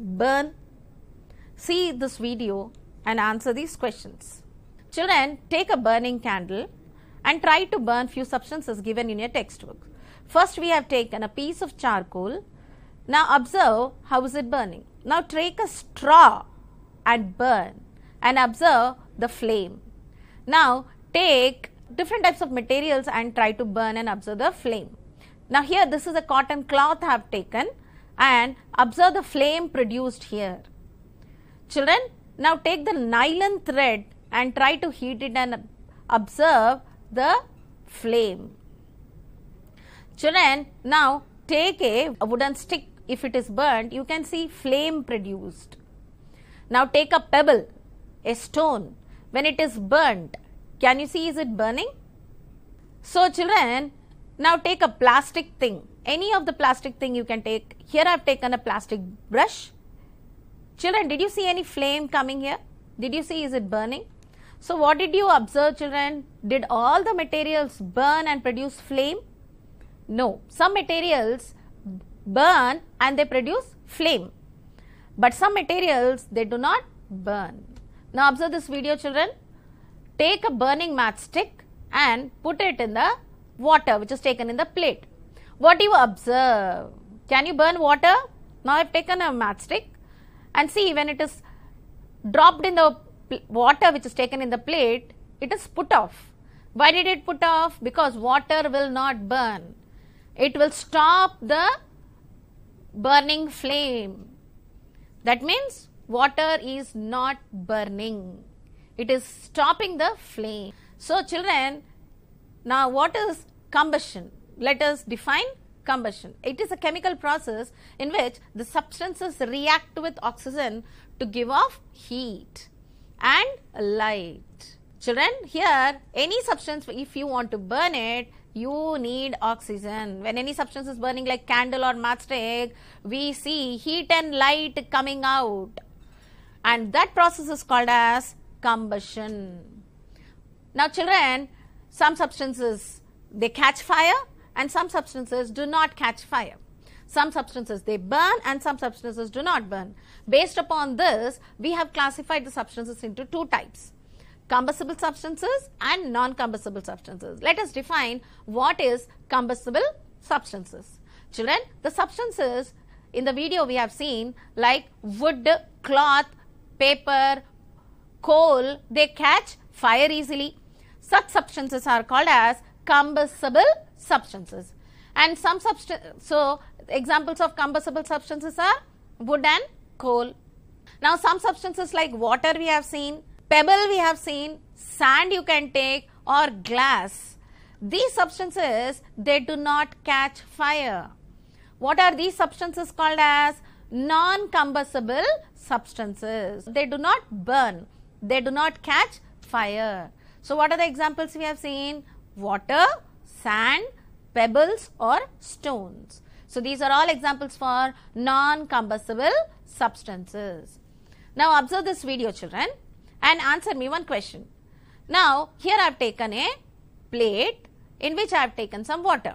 burn? See this video and answer these questions. Children, take a burning candle and try to burn few substances given in your textbook. First, we have taken a piece of charcoal. Now, observe how is it burning. Now, take a straw and burn and observe the flame. Now, take different types of materials and try to burn and observe the flame. Now, here this is a cotton cloth I have taken and observe the flame produced here. Children, now take the nylon thread and try to heat it and observe the flame. Children, now take a wooden stick if it is burnt, you can see flame produced. Now take a pebble, a stone. When it is burnt, can you see is it burning? So children, now take a plastic thing any of the plastic thing you can take. Here I have taken a plastic brush. Children, did you see any flame coming here? Did you see is it burning? So what did you observe children? Did all the materials burn and produce flame? No, some materials burn and they produce flame. But some materials they do not burn. Now observe this video children. Take a burning matchstick and put it in the water which is taken in the plate what do you observe? Can you burn water? Now I have taken a matchstick and see when it is dropped in the water which is taken in the plate, it is put off. Why did it put off? Because water will not burn. It will stop the burning flame. That means water is not burning. It is stopping the flame. So children, now what is combustion? let us define combustion. It is a chemical process in which the substances react with oxygen to give off heat and light. Children, here any substance if you want to burn it, you need oxygen. When any substance is burning like candle or matchstick, we see heat and light coming out and that process is called as combustion. Now children, some substances they catch fire and some substances do not catch fire. Some substances they burn and some substances do not burn. Based upon this, we have classified the substances into two types combustible substances and non-combustible substances. Let us define what is combustible substances. Children, the substances in the video we have seen like wood, cloth, paper, coal, they catch fire easily. Such substances are called as combustible substances and some substance so examples of combustible substances are wood and coal now some substances like water we have seen pebble we have seen sand you can take or glass these substances they do not catch fire what are these substances called as non combustible substances they do not burn they do not catch fire so what are the examples we have seen water sand, pebbles or stones. So these are all examples for non-combustible substances. Now observe this video children and answer me one question. Now here I have taken a plate in which I have taken some water.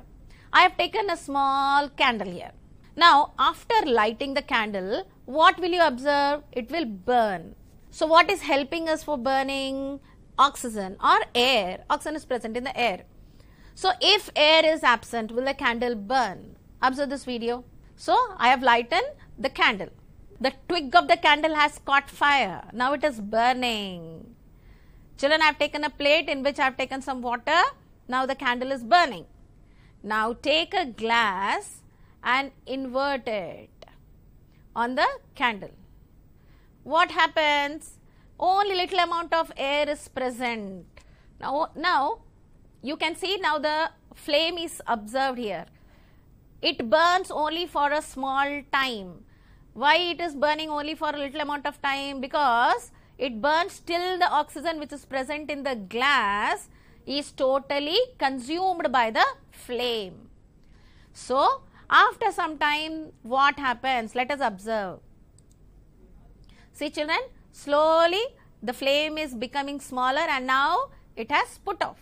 I have taken a small candle here. Now after lighting the candle what will you observe? It will burn. So what is helping us for burning? Oxygen or air. Oxygen is present in the air. So if air is absent, will the candle burn? Observe this video. So I have lightened the candle. The twig of the candle has caught fire. Now it is burning. Children, I have taken a plate in which I have taken some water. Now the candle is burning. Now take a glass and invert it on the candle. What happens? Only little amount of air is present. Now, now you can see now the flame is observed here. It burns only for a small time. Why it is burning only for a little amount of time? Because it burns till the oxygen which is present in the glass is totally consumed by the flame. So, after some time what happens? Let us observe. See children, slowly the flame is becoming smaller and now it has put off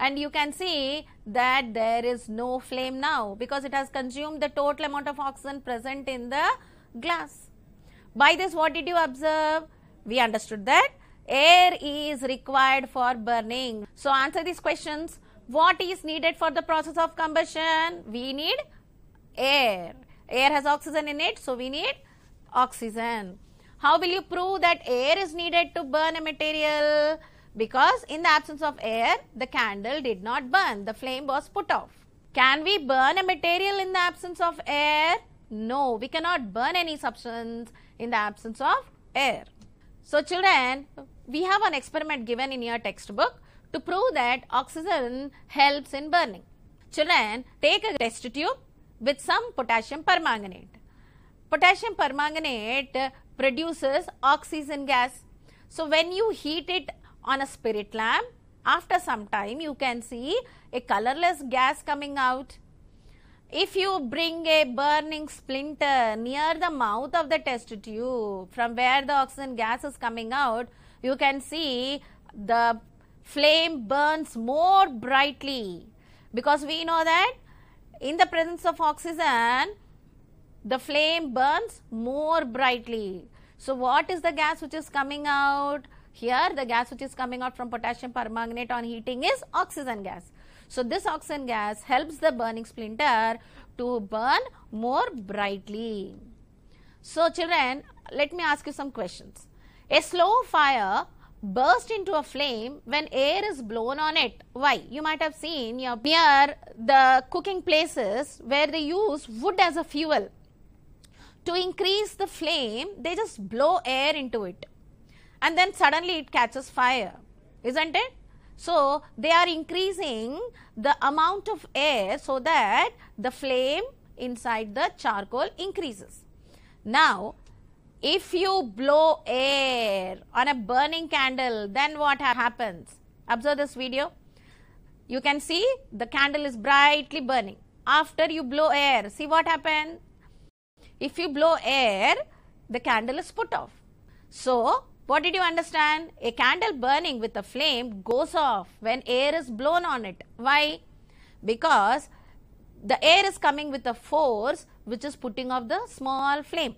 and you can see that there is no flame now because it has consumed the total amount of oxygen present in the glass. By this what did you observe? We understood that air is required for burning. So answer these questions. What is needed for the process of combustion? We need air. Air has oxygen in it, so we need oxygen. How will you prove that air is needed to burn a material? because in the absence of air, the candle did not burn, the flame was put off. Can we burn a material in the absence of air? No, we cannot burn any substance in the absence of air. So, children, we have an experiment given in your textbook to prove that oxygen helps in burning. Children, take a test tube with some potassium permanganate. Potassium permanganate produces oxygen gas. So, when you heat it on a spirit lamp, after some time you can see a colorless gas coming out. If you bring a burning splinter near the mouth of the test tube from where the oxygen gas is coming out, you can see the flame burns more brightly because we know that in the presence of oxygen, the flame burns more brightly. So, what is the gas which is coming out? Here the gas which is coming out from potassium permanganate on heating is oxygen gas. So this oxygen gas helps the burning splinter to burn more brightly. So children, let me ask you some questions. A slow fire burst into a flame when air is blown on it. Why? You might have seen near the cooking places where they use wood as a fuel. To increase the flame, they just blow air into it and then suddenly it catches fire, isn't it? So, they are increasing the amount of air so that the flame inside the charcoal increases. Now, if you blow air on a burning candle, then what happens? Observe this video. You can see the candle is brightly burning. After you blow air, see what happens? If you blow air, the candle is put off. So, what did you understand? A candle burning with a flame goes off when air is blown on it. Why? Because the air is coming with a force which is putting off the small flame.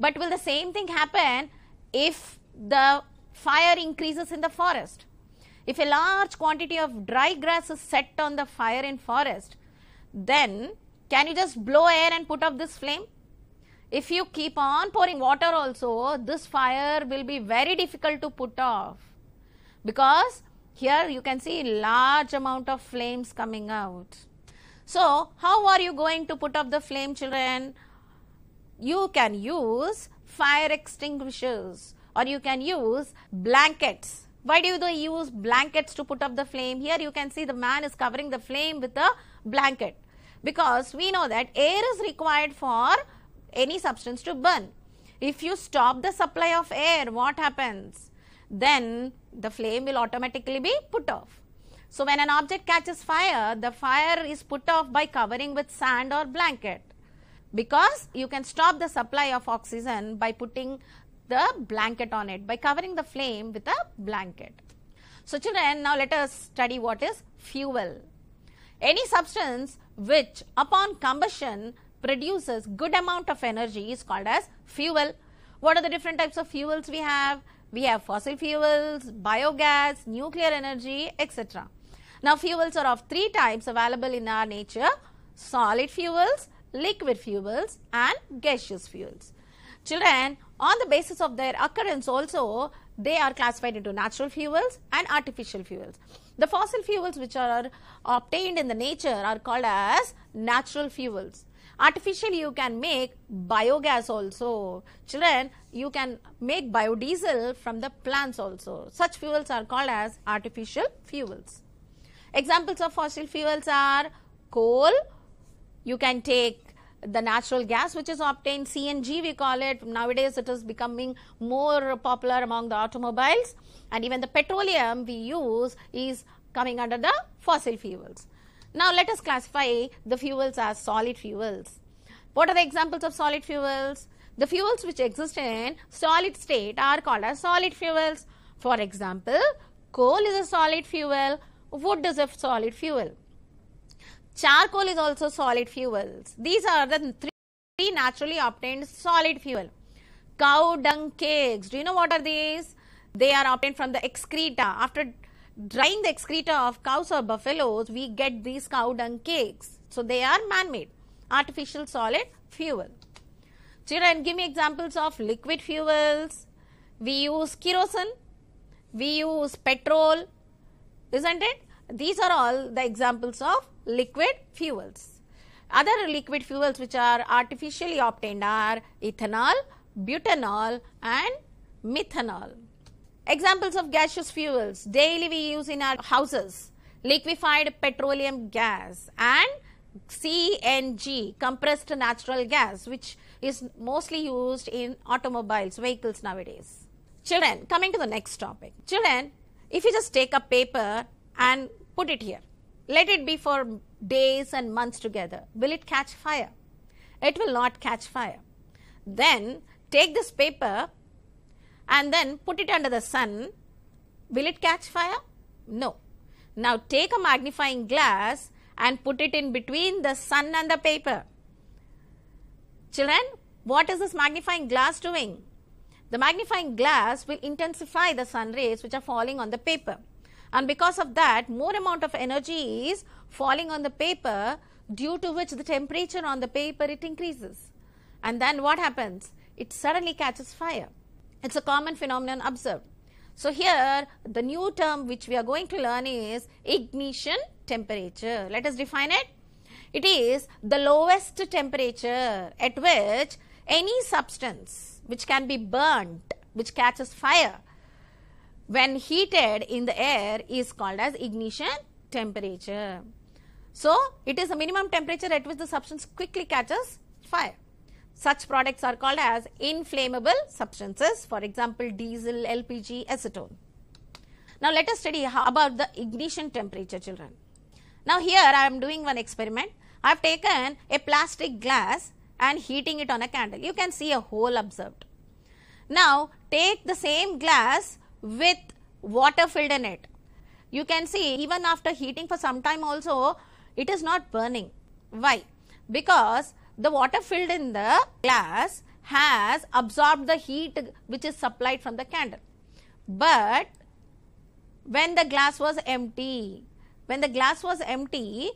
But will the same thing happen if the fire increases in the forest? If a large quantity of dry grass is set on the fire in forest, then can you just blow air and put off this flame? if you keep on pouring water also, this fire will be very difficult to put off because here you can see large amount of flames coming out. So, how are you going to put off the flame children? You can use fire extinguishers or you can use blankets. Why do they use blankets to put up the flame? Here you can see the man is covering the flame with a blanket because we know that air is required for any substance to burn. If you stop the supply of air, what happens? Then the flame will automatically be put off. So, when an object catches fire, the fire is put off by covering with sand or blanket because you can stop the supply of oxygen by putting the blanket on it, by covering the flame with a blanket. So, children, now let us study what is fuel. Any substance which upon combustion produces good amount of energy is called as fuel. What are the different types of fuels we have? We have fossil fuels, biogas, nuclear energy, etc. Now, fuels are of three types available in our nature, solid fuels, liquid fuels and gaseous fuels. Children, on the basis of their occurrence also, they are classified into natural fuels and artificial fuels. The fossil fuels which are obtained in the nature are called as natural fuels. Artificial, you can make biogas also. Children, you can make biodiesel from the plants also. Such fuels are called as artificial fuels. Examples of fossil fuels are coal. You can take the natural gas which is obtained CNG we call it nowadays it is becoming more popular among the automobiles and even the petroleum we use is coming under the fossil fuels. Now let us classify the fuels as solid fuels. What are the examples of solid fuels? The fuels which exist in solid state are called as solid fuels. For example, coal is a solid fuel, wood is a solid fuel. Charcoal is also solid fuels. These are the three naturally obtained solid fuel. Cow dung cakes, do you know what are these? They are obtained from the excreta after drying the excreta of cows or buffaloes, we get these cow dung cakes. So they are man-made, artificial solid fuel. Children, give me examples of liquid fuels. We use kerosene, we use petrol, isn't it? These are all the examples of liquid fuels. Other liquid fuels which are artificially obtained are ethanol, butanol and methanol. Examples of gaseous fuels daily we use in our houses liquefied petroleum gas and CNG compressed natural gas which is mostly used in automobiles vehicles nowadays. Children coming to the next topic. Children if you just take a paper and put it here let it be for days and months together will it catch fire? It will not catch fire. Then take this paper and then put it under the sun, will it catch fire? No. Now take a magnifying glass and put it in between the sun and the paper. Children, what is this magnifying glass doing? The magnifying glass will intensify the sun rays which are falling on the paper. And because of that, more amount of energy is falling on the paper due to which the temperature on the paper it increases. And then what happens? It suddenly catches fire. It's a common phenomenon observed. So here the new term which we are going to learn is ignition temperature. Let us define it. It is the lowest temperature at which any substance which can be burnt, which catches fire when heated in the air is called as ignition temperature. So, it is the minimum temperature at which the substance quickly catches fire. Such products are called as inflammable substances, for example, diesel, LPG, acetone. Now, let us study about the ignition temperature, children. Now, here I am doing one experiment. I have taken a plastic glass and heating it on a candle. You can see a hole observed. Now, take the same glass with water filled in it. You can see even after heating for some time also, it is not burning. Why? Because the water filled in the glass has absorbed the heat which is supplied from the candle. But when the glass was empty, when the glass was empty,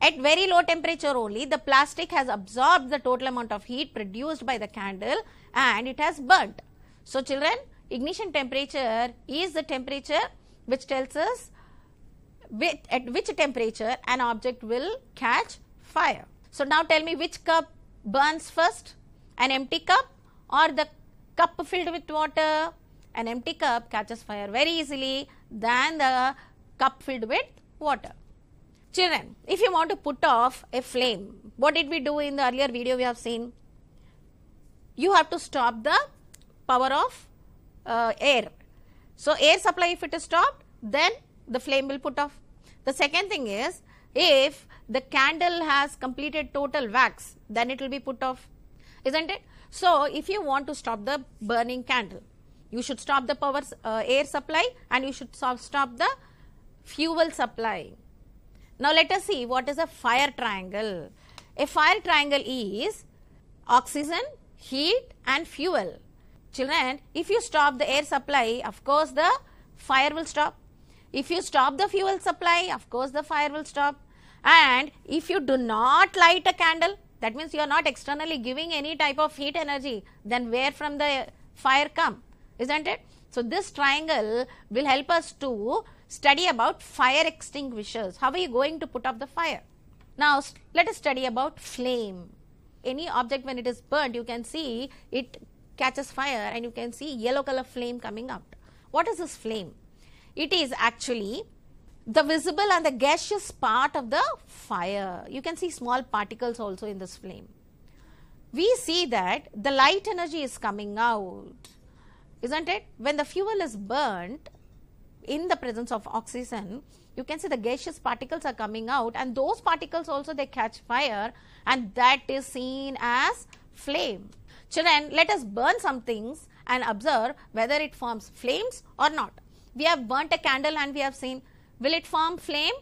at very low temperature only, the plastic has absorbed the total amount of heat produced by the candle and it has burnt. So, children, ignition temperature is the temperature which tells us with, at which temperature an object will catch fire. So now tell me which cup burns first, an empty cup or the cup filled with water? An empty cup catches fire very easily than the cup filled with water. Children, if you want to put off a flame, what did we do in the earlier video we have seen? You have to stop the power of uh, air. So, air supply if it is stopped, then the flame will put off. The second thing is, if the candle has completed total wax, then it will be put off, isn't it? So, if you want to stop the burning candle, you should stop the power uh, air supply and you should stop the fuel supply. Now, let us see what is a fire triangle. A fire triangle is oxygen, heat and fuel. Children, if you stop the air supply, of course, the fire will stop. If you stop the fuel supply, of course, the fire will stop and if you do not light a candle that means you are not externally giving any type of heat energy then where from the fire come isn't it. So, this triangle will help us to study about fire extinguishers how are you going to put up the fire. Now, let us study about flame any object when it is burnt, you can see it catches fire and you can see yellow color flame coming out. What is this flame? It is actually the visible and the gaseous part of the fire. You can see small particles also in this flame. We see that the light energy is coming out, isn't it? When the fuel is burnt in the presence of oxygen, you can see the gaseous particles are coming out and those particles also they catch fire and that is seen as flame. Children, let us burn some things and observe whether it forms flames or not. We have burnt a candle and we have seen Will it form flame?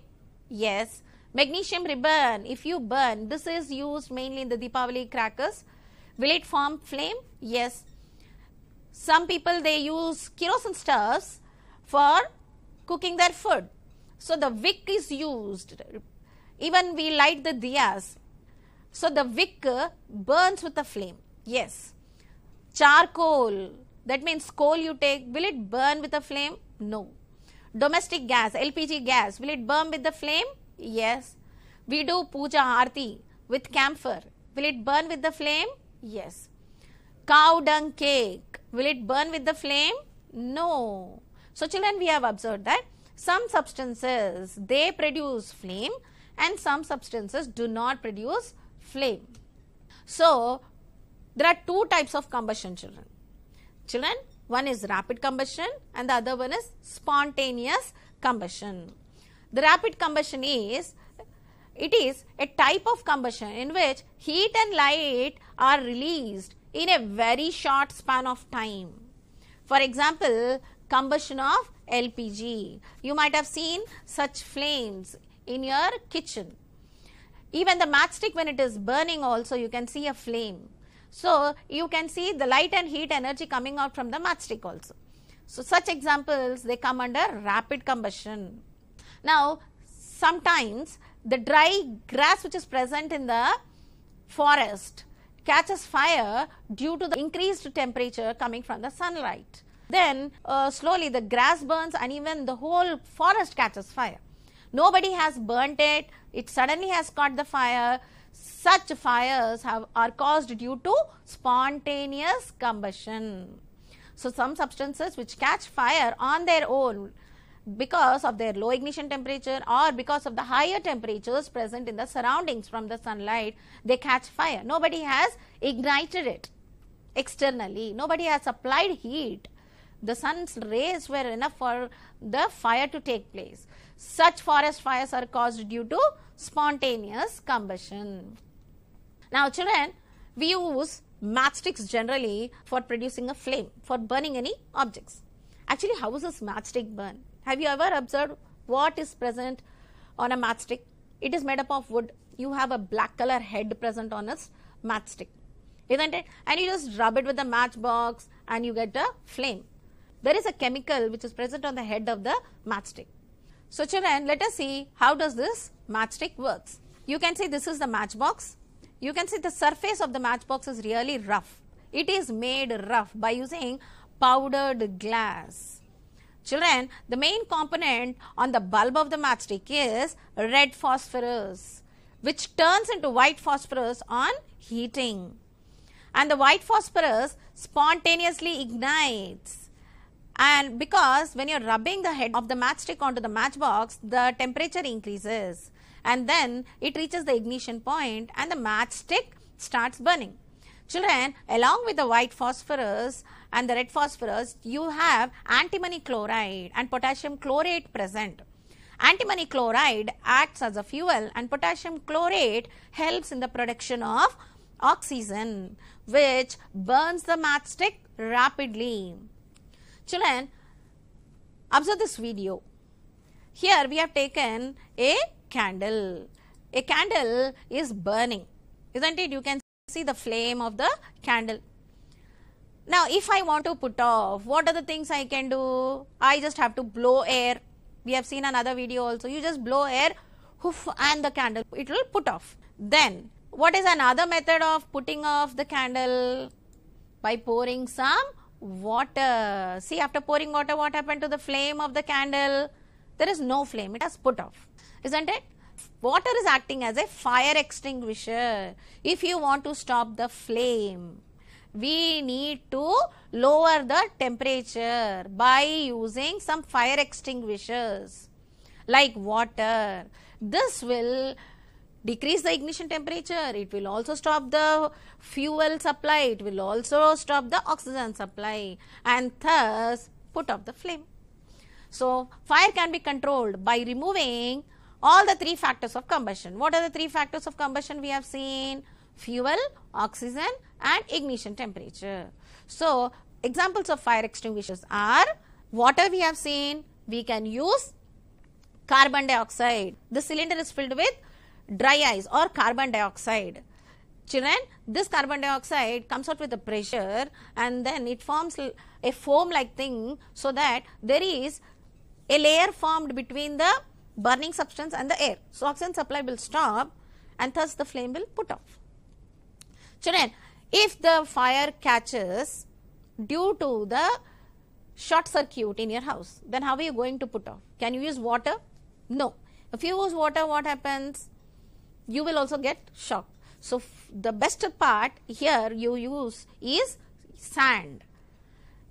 Yes. Magnesium ribbon, if you burn, this is used mainly in the Deepavali crackers. Will it form flame? Yes. Some people they use kerosene stoves for cooking their food. So, the wick is used. Even we light the diyas. So, the wick burns with the flame. Yes. Charcoal, that means coal you take, will it burn with a flame? No. Domestic gas, LPG gas, will it burn with the flame? Yes. We do puja arti with camphor. Will it burn with the flame? Yes. Cow dung cake, will it burn with the flame? No. So children, we have observed that some substances, they produce flame and some substances do not produce flame. So, there are two types of combustion children. Children, one is rapid combustion and the other one is spontaneous combustion. The rapid combustion is it is a type of combustion in which heat and light are released in a very short span of time. For example, combustion of LPG. You might have seen such flames in your kitchen. Even the matchstick when it is burning also you can see a flame. So you can see the light and heat energy coming out from the matchstick also. So such examples they come under rapid combustion. Now sometimes the dry grass which is present in the forest catches fire due to the increased temperature coming from the sunlight. Then uh, slowly the grass burns and even the whole forest catches fire. Nobody has burnt it, it suddenly has caught the fire. Such fires have, are caused due to spontaneous combustion. So, some substances which catch fire on their own because of their low ignition temperature or because of the higher temperatures present in the surroundings from the sunlight, they catch fire. Nobody has ignited it externally, nobody has applied heat. The sun's rays were enough for the fire to take place. Such forest fires are caused due to spontaneous combustion. Now children, we use matchsticks generally for producing a flame, for burning any objects. Actually, how is this matchstick burn? Have you ever observed what is present on a matchstick? It is made up of wood. You have a black color head present on a matchstick, isn't it? And you just rub it with a matchbox and you get a flame. There is a chemical which is present on the head of the matchstick. So children, let us see how does this matchstick works. You can see this is the matchbox. You can see the surface of the matchbox is really rough. It is made rough by using powdered glass. Children, the main component on the bulb of the matchstick is red phosphorus, which turns into white phosphorus on heating. And the white phosphorus spontaneously ignites and because when you're rubbing the head of the matchstick onto the matchbox the temperature increases and then it reaches the ignition point and the matchstick starts burning. Children along with the white phosphorus and the red phosphorus you have antimony chloride and potassium chlorate present. Antimony chloride acts as a fuel and potassium chlorate helps in the production of oxygen which burns the matchstick rapidly. Children, observe this video. Here we have taken a candle. A candle is burning, isn't it? You can see the flame of the candle. Now, if I want to put off, what are the things I can do? I just have to blow air. We have seen another video also. You just blow air whoof, and the candle, it will put off. Then, what is another method of putting off the candle? By pouring some water. See, after pouring water, what happened to the flame of the candle? There is no flame, it has put off, isn't it? Water is acting as a fire extinguisher. If you want to stop the flame, we need to lower the temperature by using some fire extinguishers like water. This will decrease the ignition temperature, it will also stop the fuel supply, it will also stop the oxygen supply and thus put off the flame. So, fire can be controlled by removing all the three factors of combustion. What are the three factors of combustion we have seen? Fuel, oxygen and ignition temperature. So, examples of fire extinguishers are water we have seen, we can use carbon dioxide. The cylinder is filled with dry ice or carbon dioxide. Children, this carbon dioxide comes out with a pressure and then it forms a foam like thing so that there is a layer formed between the burning substance and the air. So, oxygen supply will stop and thus the flame will put off. Children, if the fire catches due to the short circuit in your house, then how are you going to put off? Can you use water? No. If you use water, what happens? you will also get shock. So, the best part here you use is sand.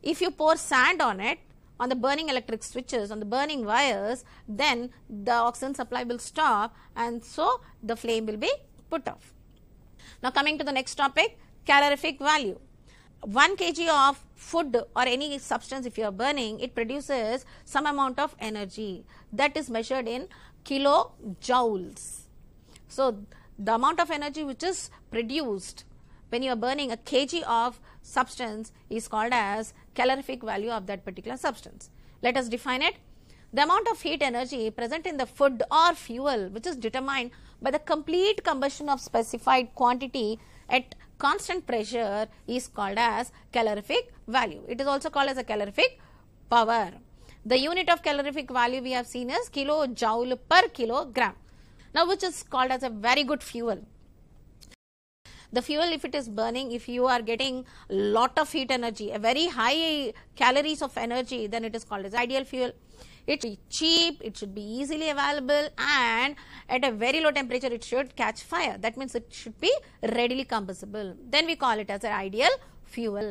If you pour sand on it, on the burning electric switches, on the burning wires, then the oxygen supply will stop and so the flame will be put off. Now, coming to the next topic, calorific value. 1 kg of food or any substance if you are burning, it produces some amount of energy that is measured in kilojoules. So, the amount of energy which is produced when you are burning a kg of substance is called as calorific value of that particular substance. Let us define it. The amount of heat energy present in the food or fuel which is determined by the complete combustion of specified quantity at constant pressure is called as calorific value. It is also called as a calorific power. The unit of calorific value we have seen is kilojoule per kilogram now which is called as a very good fuel the fuel if it is burning if you are getting lot of heat energy a very high calories of energy then it is called as ideal fuel it should be cheap it should be easily available and at a very low temperature it should catch fire that means it should be readily combustible then we call it as an ideal fuel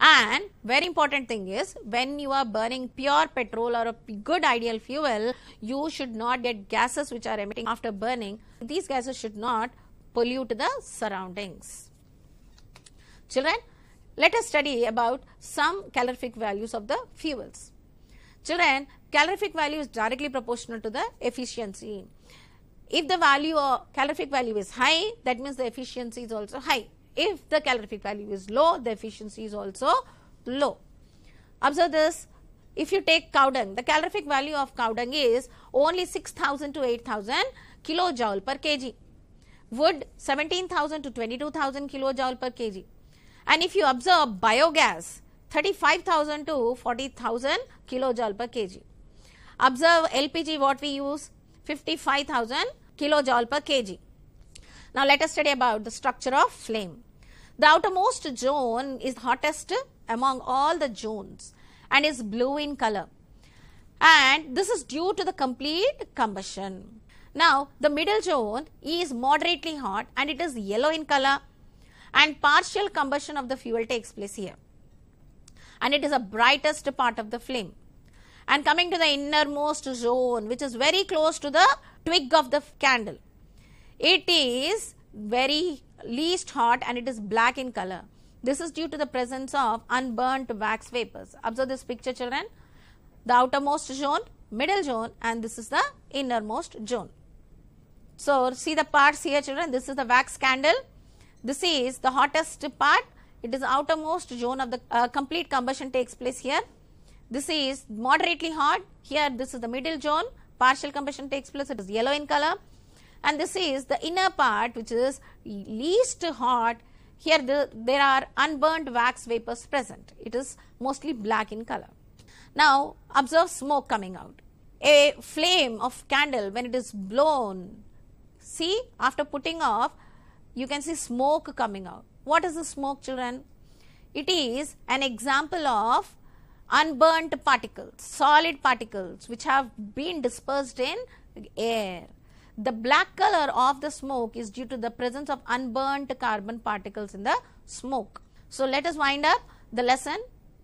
and very important thing is when you are burning pure petrol or a good ideal fuel, you should not get gases which are emitting after burning. These gases should not pollute the surroundings. Children, let us study about some calorific values of the fuels. Children, calorific value is directly proportional to the efficiency. If the value or uh, calorific value is high, that means the efficiency is also high. If the calorific value is low, the efficiency is also low. Observe this. If you take cow dung, the calorific value of cow dung is only 6000 to 8000 kilojoule per kg. Wood 17,000 to 22,000 kilojoule per kg. And if you observe biogas, 35,000 to 40,000 kilojoule per kg. Observe LPG what we use, 55,000 kilojoule per kg. Now let us study about the structure of flame. The outermost zone is hottest among all the zones and is blue in color. And this is due to the complete combustion. Now the middle zone is moderately hot and it is yellow in color and partial combustion of the fuel takes place here. And it is the brightest part of the flame. And coming to the innermost zone which is very close to the twig of the candle it is very least hot and it is black in color. This is due to the presence of unburnt wax vapors. Observe this picture children. The outermost zone, middle zone and this is the innermost zone. So, see the parts here children. This is the wax candle. This is the hottest part. It is outermost zone of the uh, complete combustion takes place here. This is moderately hot. Here this is the middle zone. Partial combustion takes place. It is yellow in color and this is the inner part which is least hot. Here the, there are unburnt wax vapors present. It is mostly black in color. Now observe smoke coming out. A flame of candle when it is blown, see after putting off you can see smoke coming out. What is the smoke children? It is an example of unburnt particles, solid particles which have been dispersed in air. The black color of the smoke is due to the presence of unburnt carbon particles in the smoke. So let us wind up the lesson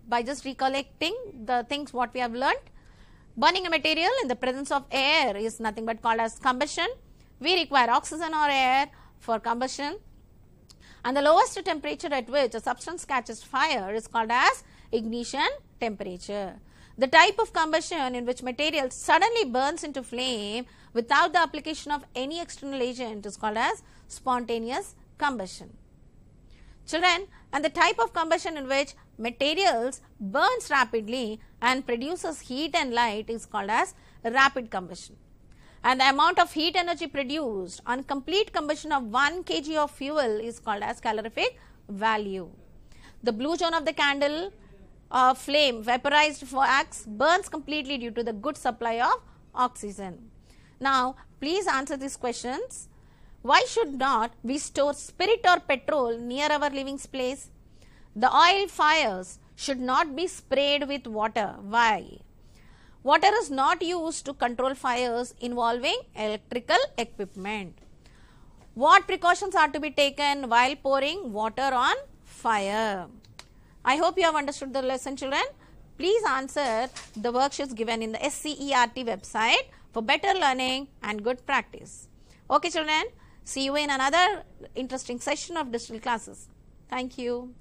by just recollecting the things what we have learned. Burning a material in the presence of air is nothing but called as combustion. We require oxygen or air for combustion. And the lowest temperature at which a substance catches fire is called as ignition temperature. The type of combustion in which material suddenly burns into flame without the application of any external agent is called as spontaneous combustion. Children, and the type of combustion in which materials burns rapidly and produces heat and light is called as rapid combustion. And the amount of heat energy produced on complete combustion of 1 kg of fuel is called as calorific value. The blue zone of the candle uh, flame vaporized wax burns completely due to the good supply of oxygen. Now, please answer these questions. Why should not we store spirit or petrol near our living place? The oil fires should not be sprayed with water. Why? Water is not used to control fires involving electrical equipment. What precautions are to be taken while pouring water on fire? I hope you have understood the lesson children. Please answer the worksheets given in the SCERT website for better learning and good practice. Okay children, see you in another interesting session of digital classes. Thank you.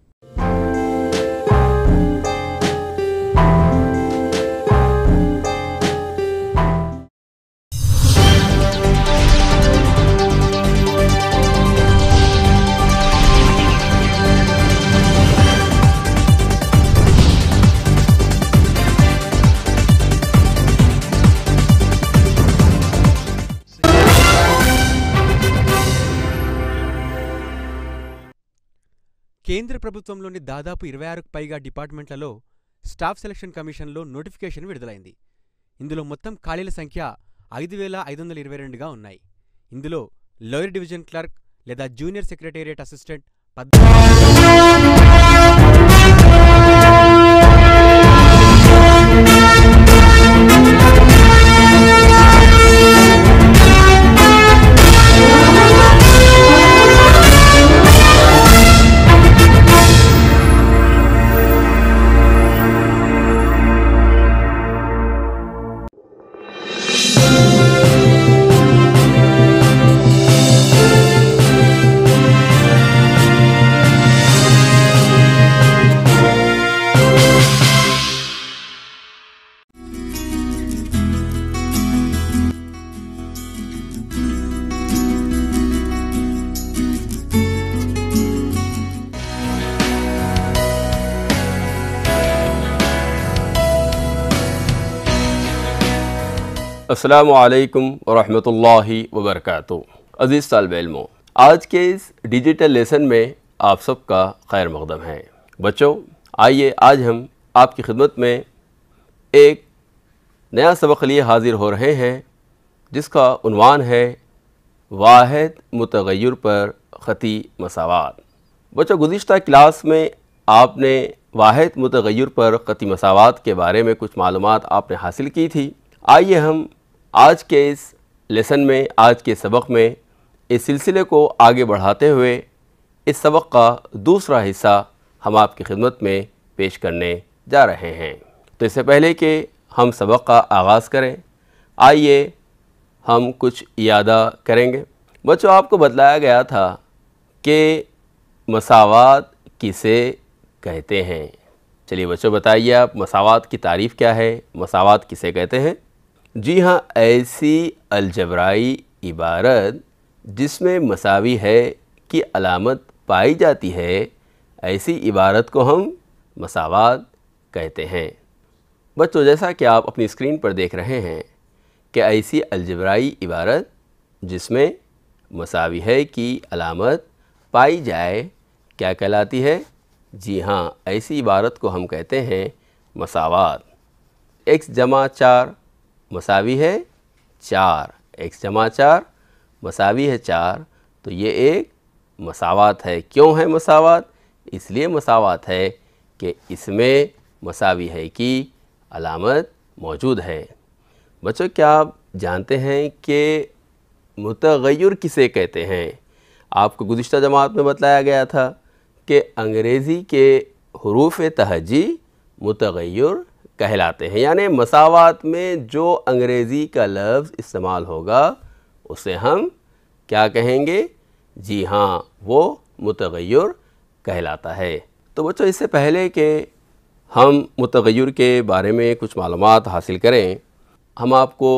కేంద్ర ప్రభుత్వంలోని దాదాపు ఇరవై ఆరుకు పైగా డిపార్ట్మెంట్లలో staff selection కమిషన్లో notification విడుదలైంది ఇందులో మొత్తం ఖాళీల సంఖ్య ఐదు వేల ఐదు వందల ఇరవై రెండుగా ఉన్నాయి ఇందులో లోయర్ డివిజన్ క్లర్క్ లేదా జూనియర్ సెక్రటేరియట్ అసిస్టెంట్ పద్ असलकम वालेकुम वबरक अज़ीज़ तलब इल्मों आज के इस डिजिटल लेसन में आप सबका खैर मकदम है बच्चों आइए आज हम आपकी खिदमत में एक नया सबक लिए हाज़िर हो रहे हैं जिसका उनवान है वाद मतगैर पर ख़ती मसावत बच्चों गुज्त क्लास में आपने वाद मतगैर पर ख़ती मसावत के बारे में कुछ मालूम आपने हासिल की थी आइए हम आज के इस लेसन में आज के सबक में इस सिलसिले को आगे बढ़ाते हुए इस सबक का दूसरा हिस्सा हम आपकी खिदमत में पेश करने जा रहे हैं तो इससे पहले कि हम सबक का आगाज़ करें आइए हम कुछ यादा करेंगे बच्चों आपको बतलाया गया था कि मसावत किसे कहते हैं चलिए बच्चों बताइए आप मसावत की तारीफ़ क्या है मसावत किसे कहते हैं जी हाँ ऐसी अलजबराई इबारत जिसमें मसावी है कि अलामत पाई जाती है ऐसी इबारत को हम मसावात कहते हैं बच्चों जैसा कि आप अपनी स्क्रीन पर देख रहे हैं कि ऐसी अलजबराई इबारत जिसमें मसावी है कि अलामत पाई जाए क्या कहलाती है जी हाँ ऐसी इबारत को हम कहते हैं मसावात एक्स जमा चार मसावी है चार एक्स जमा चार मसावी है चार तो ये एक मसावत है क्यों है मसावत इसलिए मसावत है कि इसमें मसावी है कि अलामत मौजूद है बच्चों क्या आप जानते हैं कि मतगैर किसे कहते हैं आपको गुज्त जमात में बताया गया था कि अंग्रेज़ी के हरूफ तहजी मतगैर कहलाते हैं यानी मसावत में जो अंग्रेज़ी का लफ्ज़ इस्तेमाल होगा उसे हम क्या कहेंगे जी हाँ वो मतगैर कहलाता है तो बच्चों इससे पहले कि हम मतगैर के बारे में कुछ मालूम हासिल करें हम आपको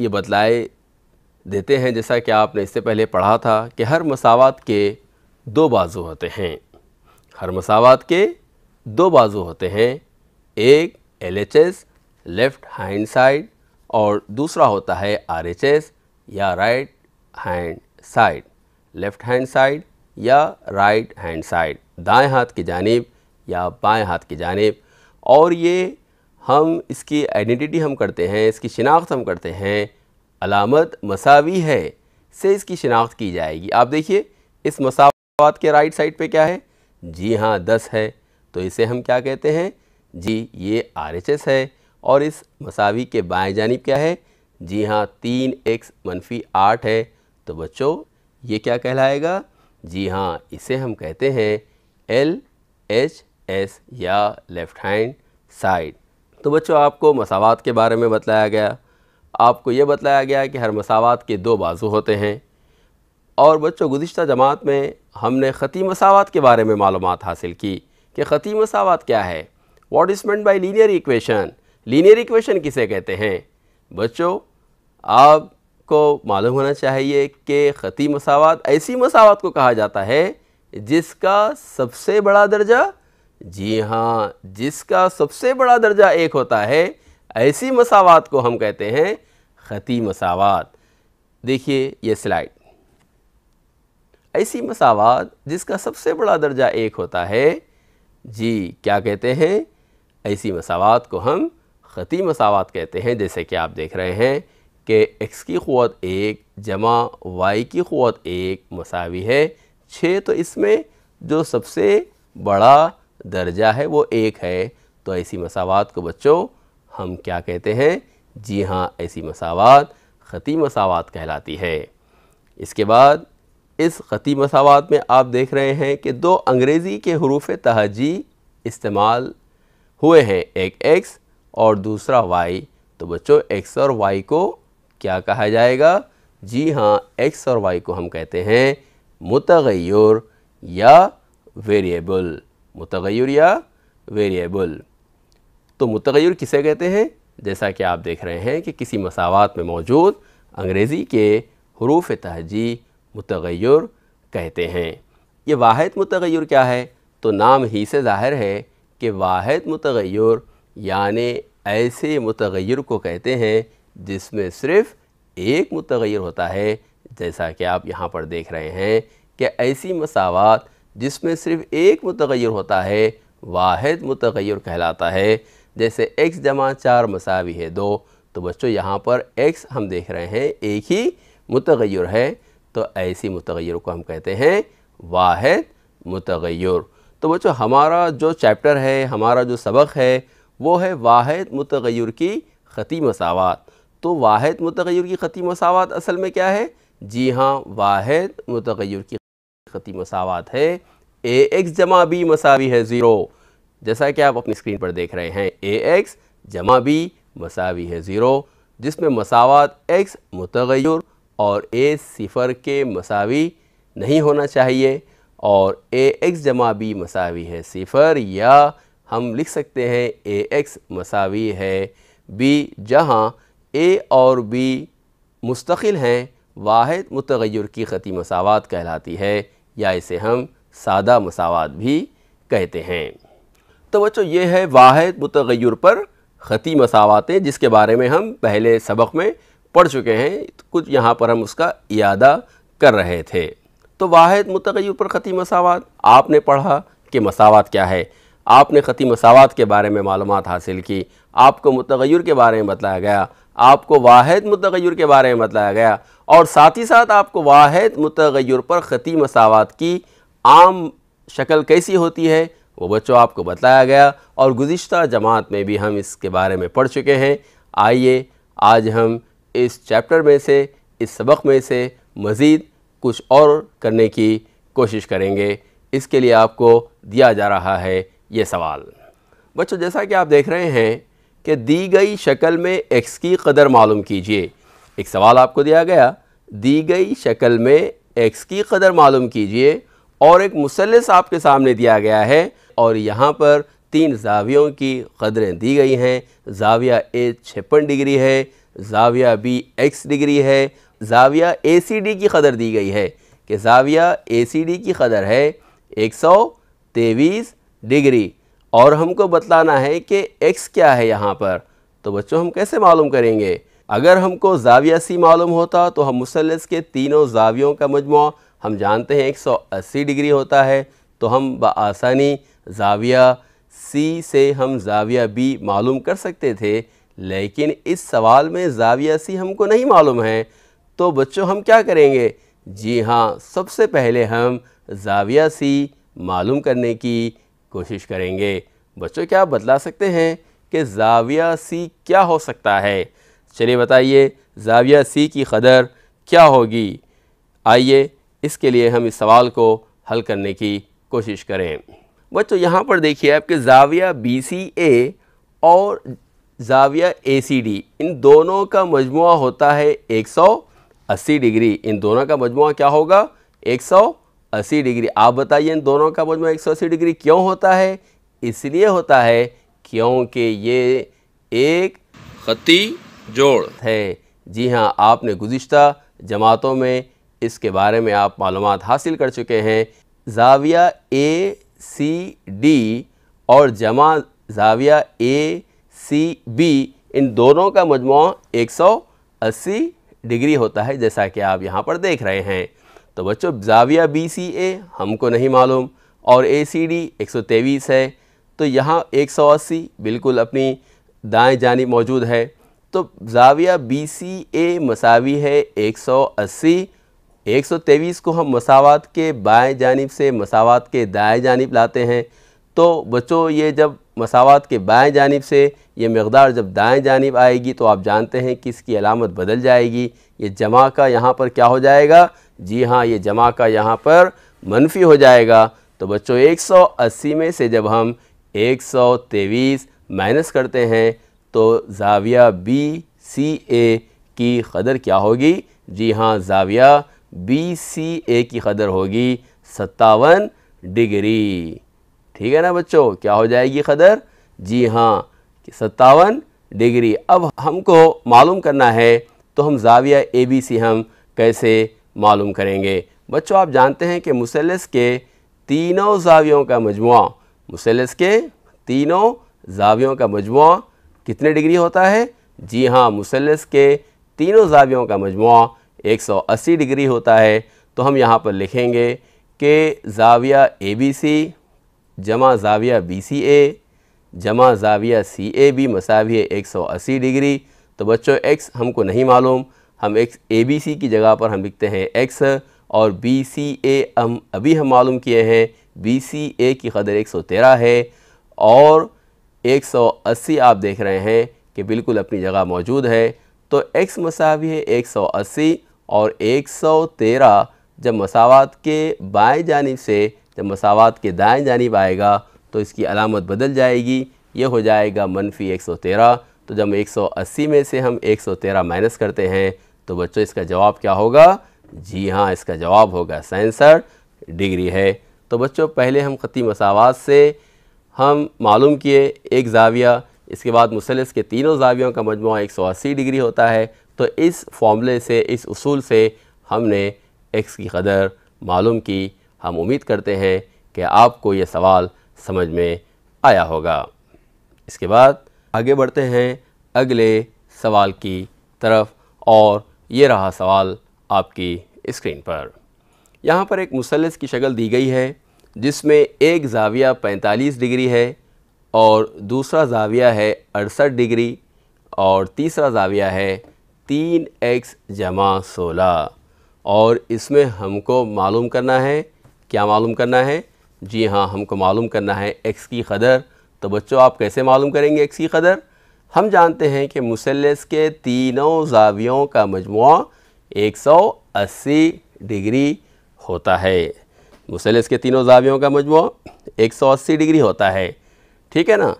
ये बतलाए देते हैं जैसा कि आपने इससे पहले पढ़ा था कि हर मसावत के दो बाजू होते हैं हर मसावत के दो बाजू होते हैं एक एस लेफ्ट हैंड साइड और दूसरा होता है एस या right hand side left hand side या राइट हैंड साइड दाएं हाथ की जानब या बाएं हाथ की जानब और ये हम इसकी आइडेंटिटी हम करते हैं इसकी शिनाख्त हम करते हैं अलामत मसावी है से इसकी शिनाख्त की जाएगी आप देखिए इस मसावत के राइट साइड पे क्या है जी हाँ दस है तो इसे हम क्या कहते हैं जी ये आर है और इस मसावी के बाएं जानब क्या है जी हाँ तीन एक्स मनफी आठ है तो बच्चों ये क्या कहलाएगा जी हाँ इसे हम कहते हैं एल एच एस या लेफ़्ट हैंड साइड तो बच्चों आपको मसावत के बारे में बताया गया आपको ये बताया गया कि हर मसावात के दो बाजू होते हैं और बच्चों गुज्त जमात में हमने ख़ती मसावात के बारे में मालूम हासिल की कि ख़ती मसावात क्या है what is meant by linear equation linear equation किसे कहते हैं बच्चों आपको मालूम होना चाहिए कि ख़ती मसावत ऐसी मसावत को कहा जाता है जिसका सबसे बड़ा दर्जा जी हाँ जिसका सबसे बड़ा दर्जा एक होता है ऐसी मसावत को हम कहते हैं ख़ती मसावत देखिए ये स्लाइड ऐसी मसावत जिसका सबसे बड़ा दर्जा एक होता है जी क्या कहते हैं ऐसी मसावत को हम ख़ती मसावत कहते हैं जैसे कि आप देख रहे हैं कि एक्स की क़वत एक जमा वाई की क़वत एक मसावी है छः तो इसमें जो सबसे बड़ा दर्जा है वो एक है तो ऐसी मसावत को बच्चों हम क्या कहते हैं जी हाँ ऐसी मसावत ख़ती मसावत कहलाती है इसके बाद इस ख़ती मसावत में आप देख रहे हैं कि दो अंग्रेज़ी के हरूफ तहजी इस्तेमाल हुए हैं एक एक्स और दूसरा वाई तो बच्चों एक्स और वाई को क्या कहा जाएगा जी हाँ एक्स और वाई को हम कहते हैं मुतगैर या वेरिएबल मुतगैर या वेरिएबल तो मुतगैर किसे कहते हैं जैसा कि आप देख रहे हैं कि किसी मसावत में मौजूद अंग्रेज़ी के हरूफ तहजी मुतगैर कहते हैं ये वाद मुतगैर क्या है तो नाम ही से ज़ाहिर है कि वाद मतगैर यानि ऐसे मतगैर को कहते हैं जिसमें सिर्फ़ एक मतगैर होता है जैसा कि आप यहाँ पर देख रहे हैं कि ऐसी मसावत जिसमें सिर्फ़ एक मतगैर होता है वाद मतगैर कहलाता है जैसे एक्स जमा चार मसावी है दो तो बच्चों यहाँ पर x हम देख रहे हैं एक ही मतगैर है तो ऐसी मतगैर को हम कहते हैं वाद मतगैर तो बच्चों हमारा जो चैप्टर है हमारा जो सबक है वो है वाहिद मतगैर की ख़ती मसावत तो वाहिद मतगैर की ख़ती मसावत असल में क्या है जी हाँ वाहिद मतगैर की ख़ती मसावत है ए एक्स जमा बी मसावी है ज़ीरो जैसा कि आप अपनी स्क्रीन पर देख रहे हैं ए एक्स जमा बी मसावी है ज़ीरो जिसमें मसावत एक्स मतगैर और ए सिफ़र के मसावी नहीं होना चाहिए और ए एक्स जमा बी मसावी है सिफ़र या हम लिख सकते हैं ए एक्स मसावी है बी जहाँ ए और बी मुस्तकिल हैं वाहिद मतगैर की ख़ती मसावत कहलाती है या इसे हम सादा मसावत भी कहते हैं तो बच्चों ये है वाहिद मतगैर पर ख़ती मसावातें जिसके बारे में हम पहले सबक में पढ़ चुके हैं कुछ यहाँ पर हम उसका इरादा कर रहे थे तो वाहिद मुतगैर पर ख़ती मसावत आपने पढ़ा कि मसावत क्या है आपने ख़ती मसावत के बारे में मालूम हासिल की आपको मतगैर के बारे में बताया गया आपको वाहिद मतगैर के बारे में बताया गया और साथ ही साथ आपको वाहिद मतगैर पर ख़ती मसावत की आम शक्ल कैसी होती है वो बच्चों आपको बताया गया और गुज्त जमात में भी हम इसके बारे में पढ़ चुके हैं आइए आज हम इस चैप्टर में से इस सबक में से मज़ीद कुछ और करने की कोशिश करेंगे इसके लिए आपको दिया जा रहा है ये सवाल बच्चों जैसा कि आप देख रहे हैं कि दी गई शक्ल में एक्स की कदर मालूम कीजिए एक सवाल आपको दिया गया दी गई शक्ल में एक्स की कदर मालूम कीजिए और एक मुसलस आपके सामने दिया गया है और यहाँ पर तीन जावियों की कदरें दी गई हैं जाविया ए छप्पन डिग्री है जाविया बी एक्स डिग्री है जाविया ए सी डी की कदर दी गई है कि जाविया ए सी डी की कदर है एक सौ तेईस डिग्री और हमको बतलाना है कि एक्स क्या है यहाँ पर तो बच्चों हम कैसे मालूम करेंगे अगर हमको जाविया सी मालूम होता तो हम मुसलस के तीनों जावियों का मजमू हम जानते हैं 180 डिग्री होता है तो हम बसानी जाविया सी से हम जाविया बी मालूम कर सकते थे लेकिन इस सवाल में जाविया सी हमको नहीं मालूम है तो बच्चों हम क्या करेंगे जी हाँ सबसे पहले हम जाविया सी मालूम करने की कोशिश करेंगे बच्चों क्या आप बतला सकते हैं कि जाविया सी क्या हो सकता है चलिए बताइए जाविया सी की कदर क्या होगी आइए इसके लिए हम इस सवाल को हल करने की कोशिश करें बच्चों यहाँ पर देखिए आपके जाविया बी सी ए और जाविया ए सी डी इन दोनों का मजमु होता है एक सौ अस्सी डिग्री इन दोनों का मजमु क्या होगा एक सौ अस्सी डिग्री आप बताइए इन दोनों का मजमु एक सौ अस्सी डिग्री क्यों होता है इसलिए होता है क्योंकि ये एक खती जोड़ है जी हाँ आपने गुज्त जमातों में इसके बारे में आप मालूम हासिल कर चुके हैं जाविया ए सी डी और जमा जाविया ए सी बी इन दोनों का मजमु 180 डिग्री होता है जैसा कि आप यहाँ पर देख रहे हैं तो बच्चों जाविया बी सी ए हमको नहीं मालूम और ए सी डी एक सौ तेईस है तो यहाँ एक सौ अस्सी बिल्कुल अपनी दाएँ जानी मौजूद है तो जाविया बी सी ए मसावी है एक सौ अस्सी एक सौ तेईस को हम मसावात के बाएँ जानब से मसावात के दाएँ जानब लाते हैं तो बच्चों ये जब मसावात के बाएँ जानब से ये मकदार जब दाएँ जानब आएगी तो आप जानते हैं कि इसकी अलामत बदल जाएगी ये जमा का यहाँ पर क्या हो जाएगा जी हाँ ये जमा का यहाँ पर मनफी हो जाएगा तो बच्चों 180 में से जब हम 123 माइनस करते हैं तो जाविया बी सी ए की कदर क्या होगी जी हाँ जाविया बी सी ए की कदर होगी सत्तावन डिग्री ठीक है ना बच्चों क्या हो जाएगी कदर जी हाँ सत्तावन डिग्री अब हमको मालूम करना है तो हम जाविया ए बी सी हम कैसे मालूम करेंगे बच्चों आप जानते हैं कि मुसलस के तीनों जावियों का मजमु मुसलस के तीनों जावियों का मजमु कितने डिग्री होता है जी हाँ मुसलस के तीनों जावियों का मजमु 180 डिग्री होता है तो हम यहाँ पर लिखेंगे कि जाविया ए बी सी जमा जाविया बी सी ए जमा जाविया सी ए बी मसावी एक सौ अस्सी डिग्री तो बच्चों एक्स हमको नहीं मालूम हम एक्स ए बी सी की जगह पर हम लिखते हैं एक्स और बी सी ए हम अभी हम मालूम किए हैं बी सी ए की कदर एक सौ तेरह है और एक सौ अस्सी आप देख रहे हैं कि बिल्कुल अपनी जगह मौजूद है तो एक्स मसावी है एक सौ अस्सी और एक सौ तेरह जब मसावत के बाएँ जानब से जब मसावत के दाएं जानब आएगा तो इसकी अलामत बदल जाएगी ये हो जाएगा मनफी एक सौ तेरह तो जब एक सौ अस्सी में से हम एक सौ तेरह माइनस करते हैं तो बच्चों इसका जवाब क्या होगा जी हाँ इसका जवाब होगा सैंसठ डिग्री है तो बच्चों पहले हम ख़ती मसावत से हम मालूम किए एक जाविया इसके बाद मुसलस के तीनों जावियों का मजमु एक सौ अस्सी डिग्री होता है तो इस फॉर्मूले से इस असूल से हमने एक्स की कदर मालूम की हम उम्मीद करते हैं कि आपको ये सवाल समझ में आया होगा इसके बाद आगे बढ़ते हैं अगले सवाल की तरफ और ये रहा सवाल आपकी स्क्रीन पर यहाँ पर एक मुसलस की शक्ल दी गई है जिसमें एक जाविया 45 डिग्री है और दूसरा जाविया है अड़सठ डिग्री और तीसरा जाविया है तीन एक्स जमा सोलह और इसमें हमको मालूम करना है क्या मालूम करना है जी हाँ हमको मालूम करना है एक्स की कदर तो बच्चों आप कैसे मालूम करेंगे एक्स की कदर हम जानते हैं कि मुसलस के तीनों जावियों का मजमु 180 डिग्री होता है मुसलस के तीनों जावियों का मजमु 180 डिग्री होता है ठीक है ना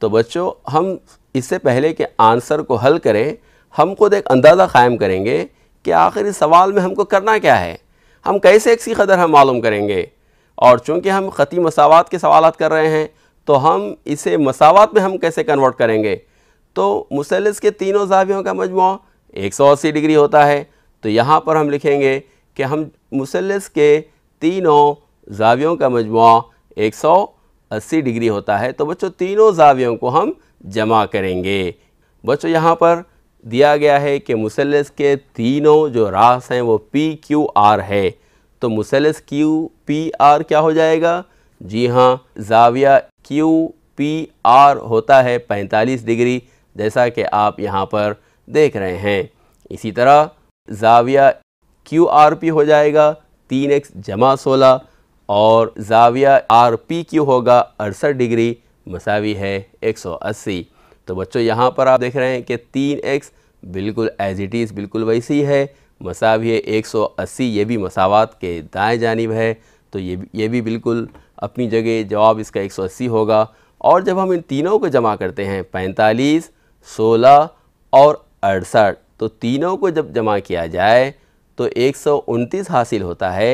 तो बच्चों हम इससे पहले के आंसर को हल करें हम खुद एक अंदाज़ा क़ायम करेंगे कि आखिर इस सवाल में हमको करना क्या है हम कैसे एक्सी कदर हम मालूम करेंगे और चूँकि हम ख़ती मसावत के सवाल कर रहे हैं तो हम इसे मसावत में हम कैसे कन्वर्ट करेंगे तो मुसलस के तीनों जावियों का मजमू एक सौ अस्सी डिग्री होता है तो यहाँ पर हम लिखेंगे कि हम मुसलस के तीनों जावियों का मजमू एक सौ अस्सी डिग्री होता है तो बच्चों तीनों जावियों को हम जमा करेंगे बच्चों यहाँ पर दिया गया है कि मुसलस के तीनों जो रास हैं वो पी क्यू आर है तो मुसलस क्यू पी आर क्या हो जाएगा जी हाँ जाविया क्यू पी आर होता है 45 डिग्री जैसा कि आप यहाँ पर देख रहे हैं इसी तरह जाविया क्यू आर पी हो जाएगा तीन एक्स जमा सोलह और जाविया आर पी क्यू होगा अड़सठ डिग्री मसावी है 180 तो बच्चों यहाँ पर आप देख रहे हैं कि तीन एक्स बिल्कुल एज इट इज़ बिल्कुल वैसी है मसावी एक सौ अस्सी ये भी मसावत के दाएँ जानब है तो ये ये भी बिल्कुल अपनी जगह जवाब इसका एक सौ अस्सी होगा और जब हम इन तीनों को जमा करते हैं पैंतालीस सोलह और अड़सठ तो तीनों को जब जमा किया जाए तो एक सौ उनतीस हासिल होता है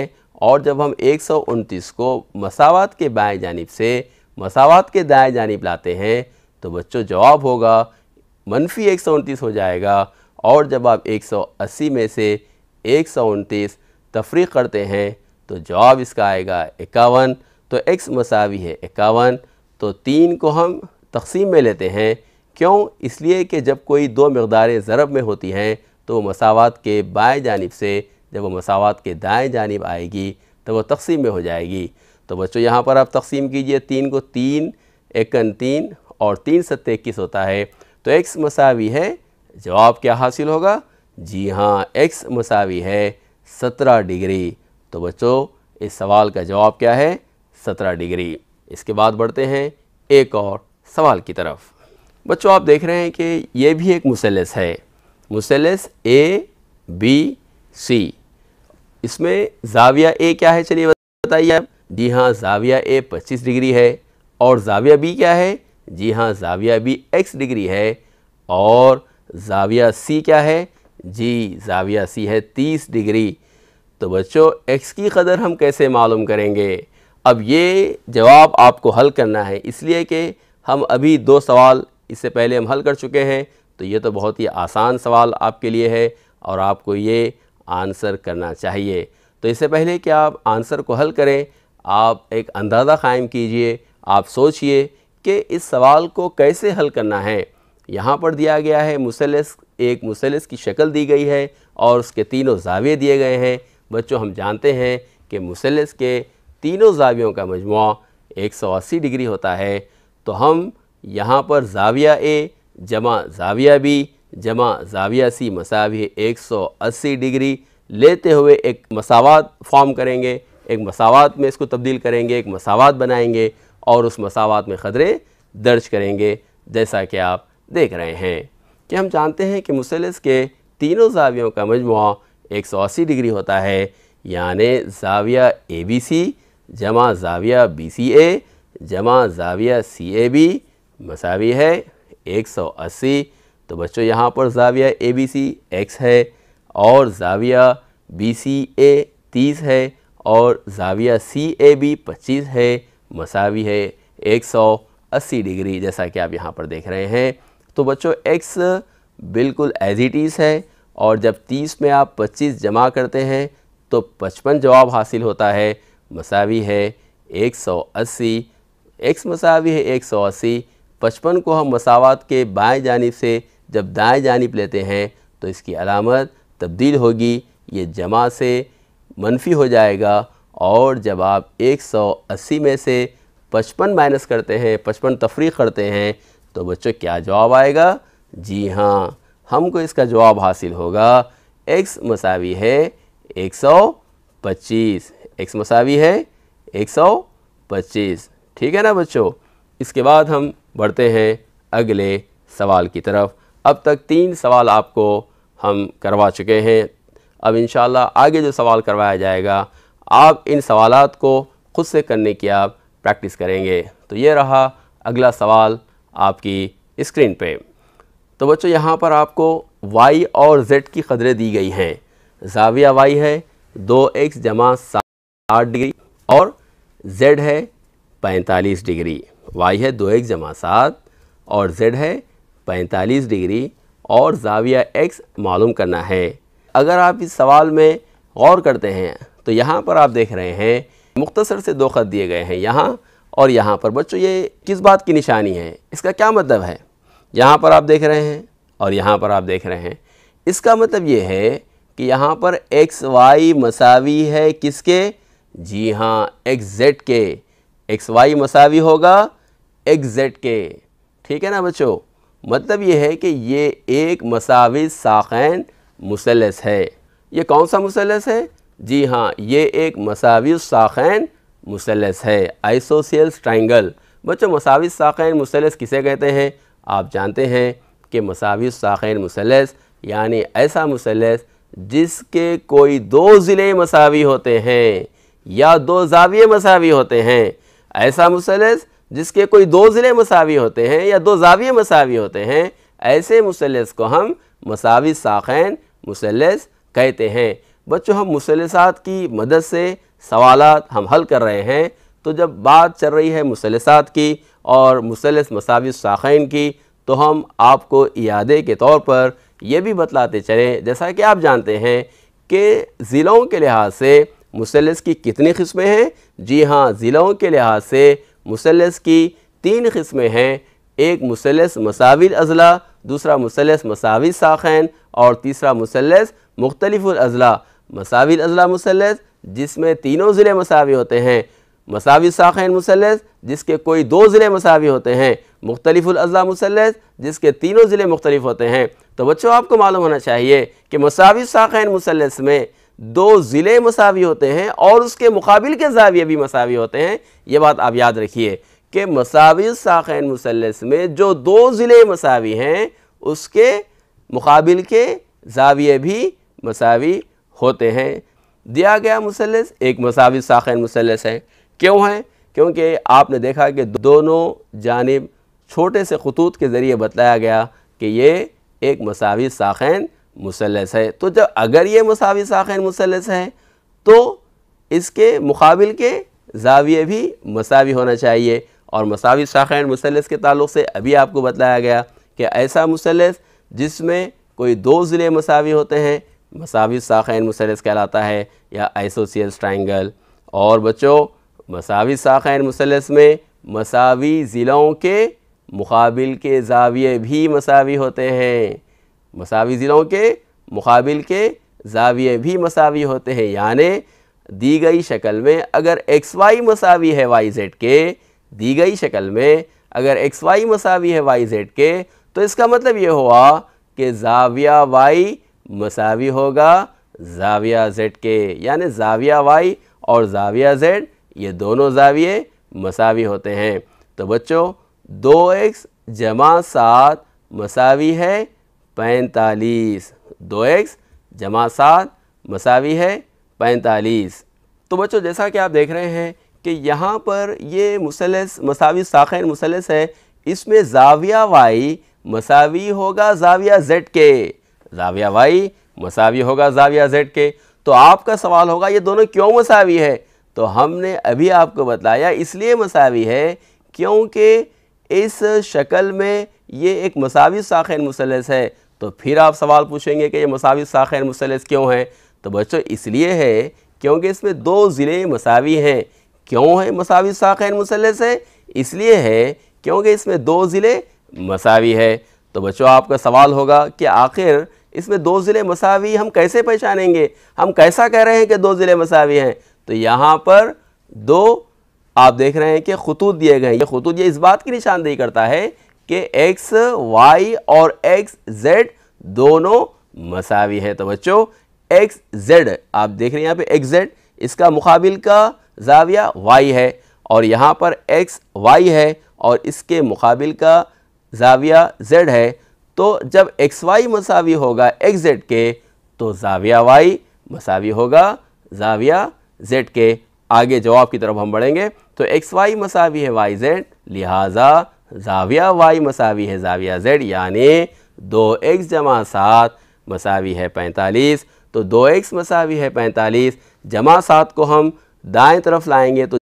और जब हम एक सौ उनतीस को मसावत के बाएँ जानब से मसावत के दाएँ जानब लाते हैं तो बच्चों जवाब होगा मनफी एक सौ उनतीस हो जाएगा और जब आप 180 में से एक सौ उनतीस तफरी करते हैं तो जवाब इसका आएगा इक्यावन तो एक्स मसावी है इक्यावन तो तीन को हम तकसीम में लेते हैं क्यों इसलिए कि जब कोई दो मकदारें ज़रब में होती हैं तो वो मसावत के बाएं जानब से जब वो मसावत के दाएँ जानब आएगी तो वह तकसीम में हो जाएगी तो बच्चों यहाँ पर आप तकसीम कीजिए तीन को तीन एकन तीन और तीन सत्ते इक्कीस होता है तो एक्स मसावी है जवाब क्या हासिल होगा जी हाँ एक्स मसावी है सत्रह डिग्री तो बच्चों इस सवाल का जवाब क्या है सत्रह डिग्री इसके बाद बढ़ते हैं एक और सवाल की तरफ बच्चों आप देख रहे हैं कि ये भी एक मुसलस है मुसलस ए बी सी इसमें जाविया ए क्या है चलिए बताइए आप जी हाँ जाविया ए 25 डिग्री है और जाविया बी क्या है जी हाँ जाविया बी एक्स डिग्री है और जाविया सी क्या है जी जाविया सी है तीस डिग्री तो बच्चों एक्स की कदर हम कैसे मालूम करेंगे अब ये जवाब आपको हल करना है इसलिए कि हम अभी दो सवाल इससे पहले हम हल कर चुके हैं तो ये तो बहुत ही आसान सवाल आपके लिए है और आपको ये आंसर करना चाहिए तो इससे पहले कि आप आंसर को हल करें आप एक अंदाज़ा कायम कीजिए आप सोचिए कि इस सवाल को कैसे हल करना है यहाँ पर दिया गया है मुसलस एक मुसलस की शक्ल दी गई है और उसके तीनों जाविये दिए गए हैं बच्चों हम जानते हैं कि मुसलस के तीनों जावियों का मजमु एक सौ अस्सी डिग्री होता है तो हम यहाँ पर जाविया ए जमा जाविया बी जमा जाविया सी मसावी एक सौ अस्सी डिग्री लेते हुए एक मसावत फॉर्म करेंगे एक मसावत में इसको तब्दील करेंगे एक मसावत बनाएंगे और उस मसावत में ख़दरे दर्ज करेंगे जैसा कि आप देख रहे हैं कि हम जानते हैं कि मुसलस के तीनों जावियों का मजमु एक सौ अस्सी डिग्री होता है यानि जाविया ए बी सी जमा जाविया बी सी ए जमा जाविया सी ए बी मसावी है एक सौ अस्सी तो बच्चों यहाँ पर जाविया ए बी सी एक्स है और जाविया बी सी ए तीस है और जाविया सी ए बी पच्चीस है मसावी है एक सौ अस्सी डिग्री जैसा कि आप यहाँ पर देख रहे हैं तो बच्चों x बिल्कुल एज इट इज़ है और जब 30 में आप 25 जमा करते हैं तो 55 जवाब हासिल होता है मसावी है 180 एक्स मसावी है 180 पचपन को हम मसावत के बाएं जानब से जब दाएं जानब लेते हैं तो इसकी अलामत तब्दील होगी ये जमा से मनफी हो जाएगा और जब आप 180 में से 55 माइनस करते हैं 55 तफरी करते हैं तो बच्चों क्या जवाब आएगा जी हाँ हमको इसका जवाब हासिल होगा एक्स मसावी है एक सौ पच्चीस एक्स मसावी है एक सौ पच्चीस ठीक है ना बच्चों इसके बाद हम बढ़ते हैं अगले सवाल की तरफ अब तक तीन सवाल आपको हम करवा चुके हैं अब इन आगे जो सवाल करवाया जाएगा आप इन सवालात को खुद से करने की आप प्रैक्टिस करेंगे तो ये रहा अगला सवाल आपकी स्क्रीन पे तो बच्चों यहाँ पर आपको वाई और जेड की कदरें दी गई हैं जाविया वाई है दो एक्स जमा साठ डिग्री और जेड है पैंतालीस डिग्री वाई है दो एक्स जमा सात और जेड है पैंतालीस डिग्री और जाविया एक्स मालूम करना है अगर आप इस सवाल में गौर करते हैं तो यहाँ पर आप देख रहे हैं मुख्तसर से दो ख़त दिए गए हैं यहाँ और यहाँ पर बच्चों ये किस बात की निशानी है इसका क्या मतलब है यहाँ पर आप देख रहे हैं और यहाँ पर आप देख रहे हैं इसका मतलब ये है कि यहाँ पर एक्स वाई मसावी है किसके जी हाँ एक्स जेड के एक्स वाई मसावी होगा एक्स जेड के ठीक है ना बच्चों मतलब ये है कि ये एक मसावी साखैन मुसलस है ये कौन सा मुसलस है जी हाँ ये एक मसावी साखैन मुसलस है आइसोसियल्स ट्राइंगल बच्चों मसाविस साखैन मुसलस किसे कहते हैं आप जानते हैं कि मसाविस साखैन मुसलस यानी ऐसा मुसलस जिसके कोई दो ज़िले मसावी होते हैं या दो जाविये मसावी होते हैं ऐसा मुसलस जिसके कोई दो ज़िले मसावी होते हैं या दो जाविये मसावी होते हैं ऐसे मुसलस को हम मसावी साखैन मुसलस कहते हैं बच्चों हम मुसलसात की मदद से सवाल हम हल कर रहे हैं तो जब बात चल रही है मुसलसात की और मुसलस मसावी शाखैन की तो हम आपको इयादे के तौर पर यह भी बतलाते चलें जैसा कि आप जानते हैं कि ज़िलों के लिहाज से मुसलस की कितनी किस्में हैं जी हाँ ज़िलों के लिहाज से मुसलस की तीन किस्में हैं एक मुसलस मसाविल अज़ला दूसरा मुसलस मसावी साखैन और तीसरा मुसलस अजला मसाविल अज़ला मुसलस जिसमें तीनों ज़िले मसावी होते हैं मसावी साखैन मुसलस जिसके कोई दो ज़िले मसावी होते हैं मुख्तलिफ़ुलज़ा मुसलस जिसके तीनों ज़िले मुख्तलिफ होते हैं तो बच्चों आपको मालूम होना चाहिए कि मसावी साखैन मुसलस में दो ज़िले मसावी होते हैं और उसके मुकाबिल के जाविये भी मसावी होते हैं ये बात आप याद रखिए कि मसावी साखैन मुसलस में जो दो ज़िले मसावी हैं उसके मुकाबिल के जाविये भी मसावी होते हैं दिया गया मुसलस एक मसावी साखन मुसलस है क्यों है क्योंकि आपने देखा कि दोनों जानब छोटे से खतूत के ज़रिए बताया गया कि ये एक मसावी साखन मुसलस है तो जब अगर ये मसावी साखन मुसलस है तो इसके मुकाबिल के जाविये भी मसावी होना चाहिए और मसावी साखन मुसलस के ताल्लुक से अभी आपको बताया गया कि ऐसा मुसलस जिसमें कोई दो ज़िले मसावी होते हैं मसावी साखन मुसलस कहलाता है या आइसोसियल ट्राइंगल और बच्चों मसावी साखन मुसलस में मसावी ज़िलों के मुकाबिल के जाविये भी मसावी होते हैं मसावी ज़िलों के मुकाबिल के जाविये भी मसावी होते हैं यानि दी गई शक्ल में अगर एक्स वाई मसावी है वाई जेड के दी गई शक्ल में अगर एक्स वाई मसावी है वाई जेड के तो इसका मतलब ये हुआ कि जाविया वाई मसावी होगा जाविया जेड के यानि जाविया वाई और जाविया जेड ये दोनों जाविये मसावी होते हैं तो बच्चों दो एक्स जमा सात मसावी है पैंतालीस दो एक्स जमा सात मसावी है पैंतालीस तो बच्चों जैसा कि आप देख रहे हैं कि यहाँ पर ये मुसलस मसावी साखिर मुसलस है इसमें जाविया वाई मसावी होगा जाविया जेड के जाविया वाई मसावी होगा जाविया जेड के तो आपका सवाल होगा ये दोनों क्यों मसावी है तो हमने अभी आपको बताया इसलिए मसावी है क्योंकि इस शक्ल में ये एक मसावी साखिर मुसलस है तो फिर आप सवाल पूछेंगे कि ये मसावी साखिर मुसलस क्यों है तो बच्चों इसलिए है क्योंकि इसमें दो ज़िले मसावी हैं क्यों है मसावी साखिर मुसलस है इसलिए है क्योंकि इसमें दो ज़िले मसावी है तो बच्चों आपका सवाल होगा कि आखिर इसमें दो ज़िले मसावी हम कैसे पहचानेंगे हम कैसा कह रहे हैं कि दो ज़िले मसावी हैं तो यहाँ पर दो आप देख रहे हैं कि खतूत दिए गए ये खतूत ये इस बात की निशानदेही करता है कि एक्स वाई और एक्स जेड दोनों मसावी हैं तो बच्चों एक्स जेड आप देख रहे हैं यहाँ पे एक्स जेड इसका मुकाबिल का जाविया वाई है और यहाँ पर एक्स वाई है और इसके मुकाबिल का जाविया z है तो जब एक्स वाई मसावी होगा एक्स जेड के तो जाविया वाई मसावी होगा जाविया जेड के आगे जवाब की तरफ हम बढ़ेंगे तो एक्स वाई मसावी है वाई जेड लिहाजा जाविया वाई मसावी है जाविया जेड यानी दो एक्स जमा सात मसावी है पैंतालीस तो दो एक्स मसावी है पैंतालीस जमा सात को हम दाएं तरफ लाएंगे तो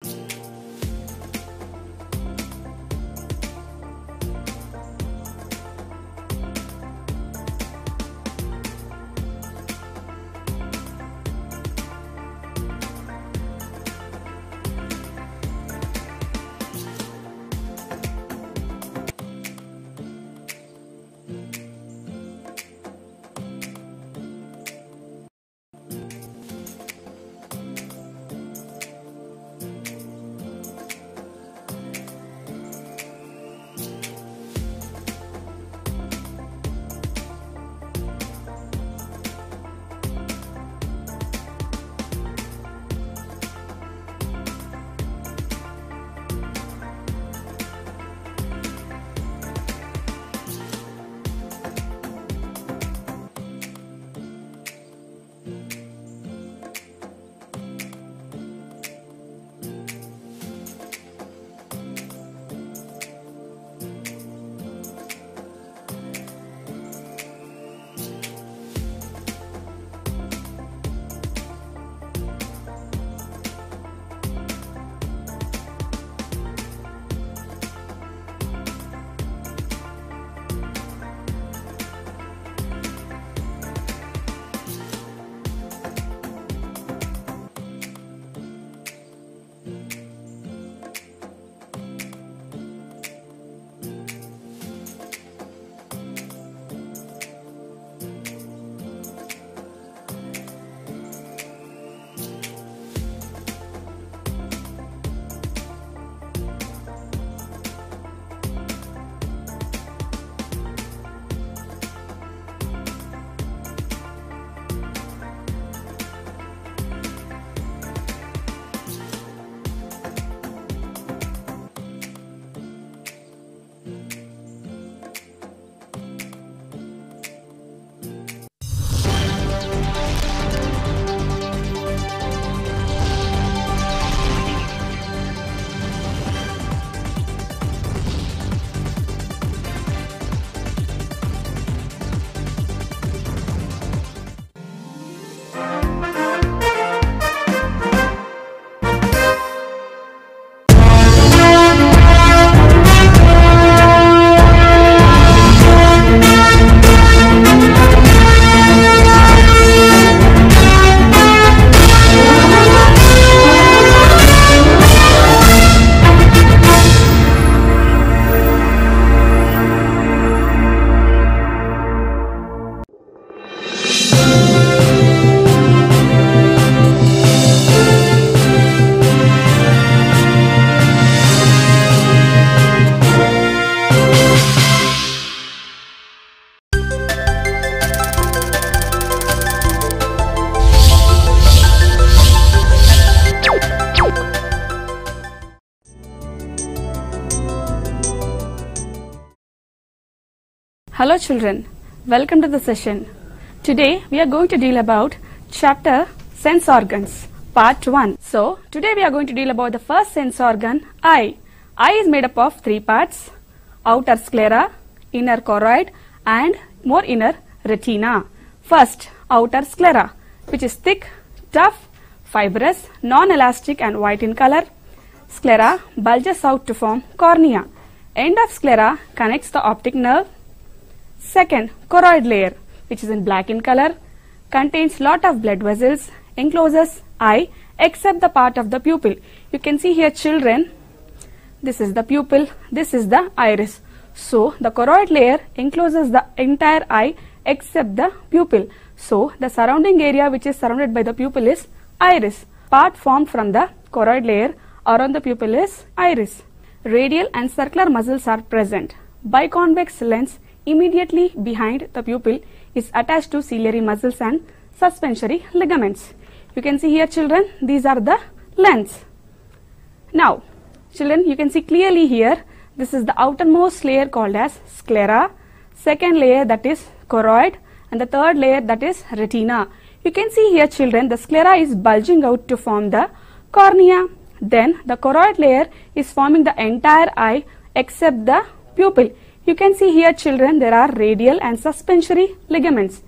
children, welcome to the session. Today we are going to deal about chapter sense organs part 1. So today we are going to deal about the first sense organ eye. Eye is made up of three parts outer sclera, inner choroid and more inner retina. First outer sclera which is thick, tough, fibrous, non-elastic and white in color. Sclera bulges out to form cornea. End of sclera connects the optic nerve Second, choroid layer, which is in black in color, contains lot of blood vessels, encloses eye, except the part of the pupil. You can see here children, this is the pupil, this is the iris. So, the choroid layer encloses the entire eye except the pupil. So, the surrounding area which is surrounded by the pupil is iris. Part formed from the choroid layer around the pupil is iris. Radial and circular muscles are present. Biconvex lens immediately behind the pupil is attached to ciliary muscles and suspensory ligaments. You can see here children, these are the lens. Now, children, you can see clearly here, this is the outermost layer called as sclera, second layer that is choroid and the third layer that is retina. You can see here children, the sclera is bulging out to form the cornea. Then the choroid layer is forming the entire eye except the pupil. You can see here children there are radial and suspensory ligaments.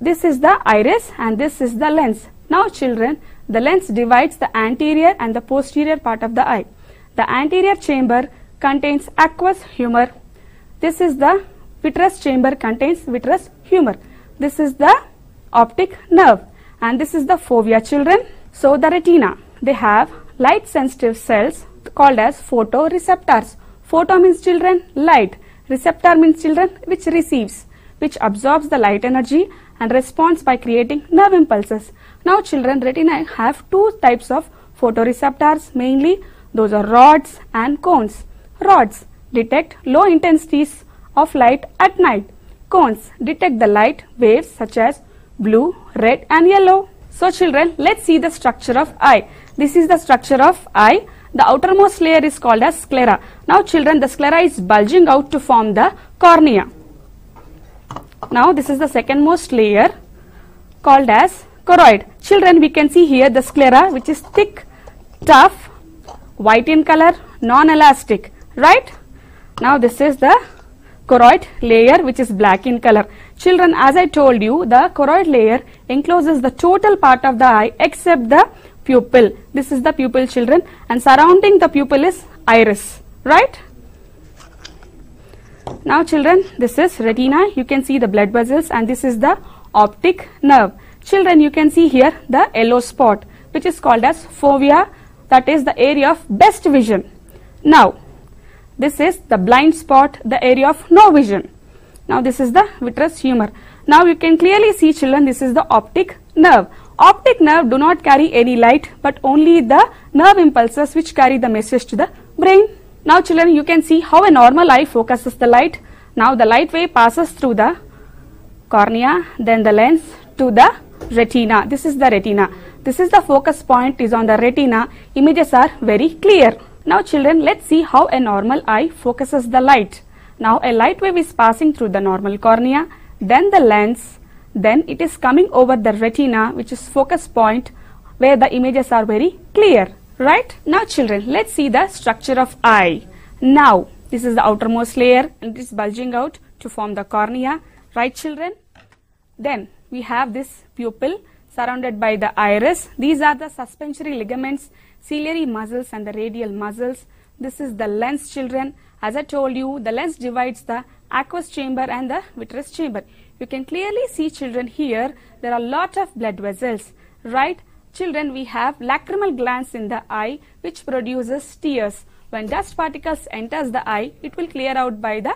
This is the iris and this is the lens. Now children the lens divides the anterior and the posterior part of the eye. The anterior chamber contains aqueous humor. This is the vitreous chamber contains vitreous humor. This is the optic nerve and this is the fovea children. So the retina they have light sensitive cells called as photoreceptors. Photo means children light Receptor means children which receives, which absorbs the light energy and responds by creating nerve impulses. Now children retina have two types of photoreceptors mainly those are rods and cones. Rods detect low intensities of light at night. Cones detect the light waves such as blue, red and yellow. So children let's see the structure of eye. This is the structure of eye the outermost layer is called as sclera. Now children, the sclera is bulging out to form the cornea. Now this is the second most layer called as choroid. Children, we can see here the sclera which is thick, tough, white in color, non-elastic, right? Now this is the choroid layer which is black in color. Children, as I told you, the choroid layer encloses the total part of the eye except the pupil. This is the pupil children and surrounding the pupil is iris, right? Now children, this is retina. You can see the blood vessels and this is the optic nerve. Children, you can see here the yellow spot which is called as fovea that is the area of best vision. Now, this is the blind spot, the area of no vision. Now, this is the vitreous humor. Now, you can clearly see children, this is the optic nerve. Optic nerve do not carry any light but only the nerve impulses which carry the message to the brain. Now children you can see how a normal eye focuses the light. Now the light wave passes through the cornea then the lens to the retina. This is the retina. This is the focus point is on the retina. Images are very clear. Now children let's see how a normal eye focuses the light. Now a light wave is passing through the normal cornea then the lens then it is coming over the retina which is focus point where the images are very clear right now children let's see the structure of eye now this is the outermost layer and it is bulging out to form the cornea right children then we have this pupil surrounded by the iris these are the suspensory ligaments ciliary muscles and the radial muscles this is the lens children as i told you the lens divides the aqueous chamber and the vitreous chamber you can clearly see children here, there are lot of blood vessels. Right, children we have lacrimal glands in the eye which produces tears. When dust particles enters the eye, it will clear out by the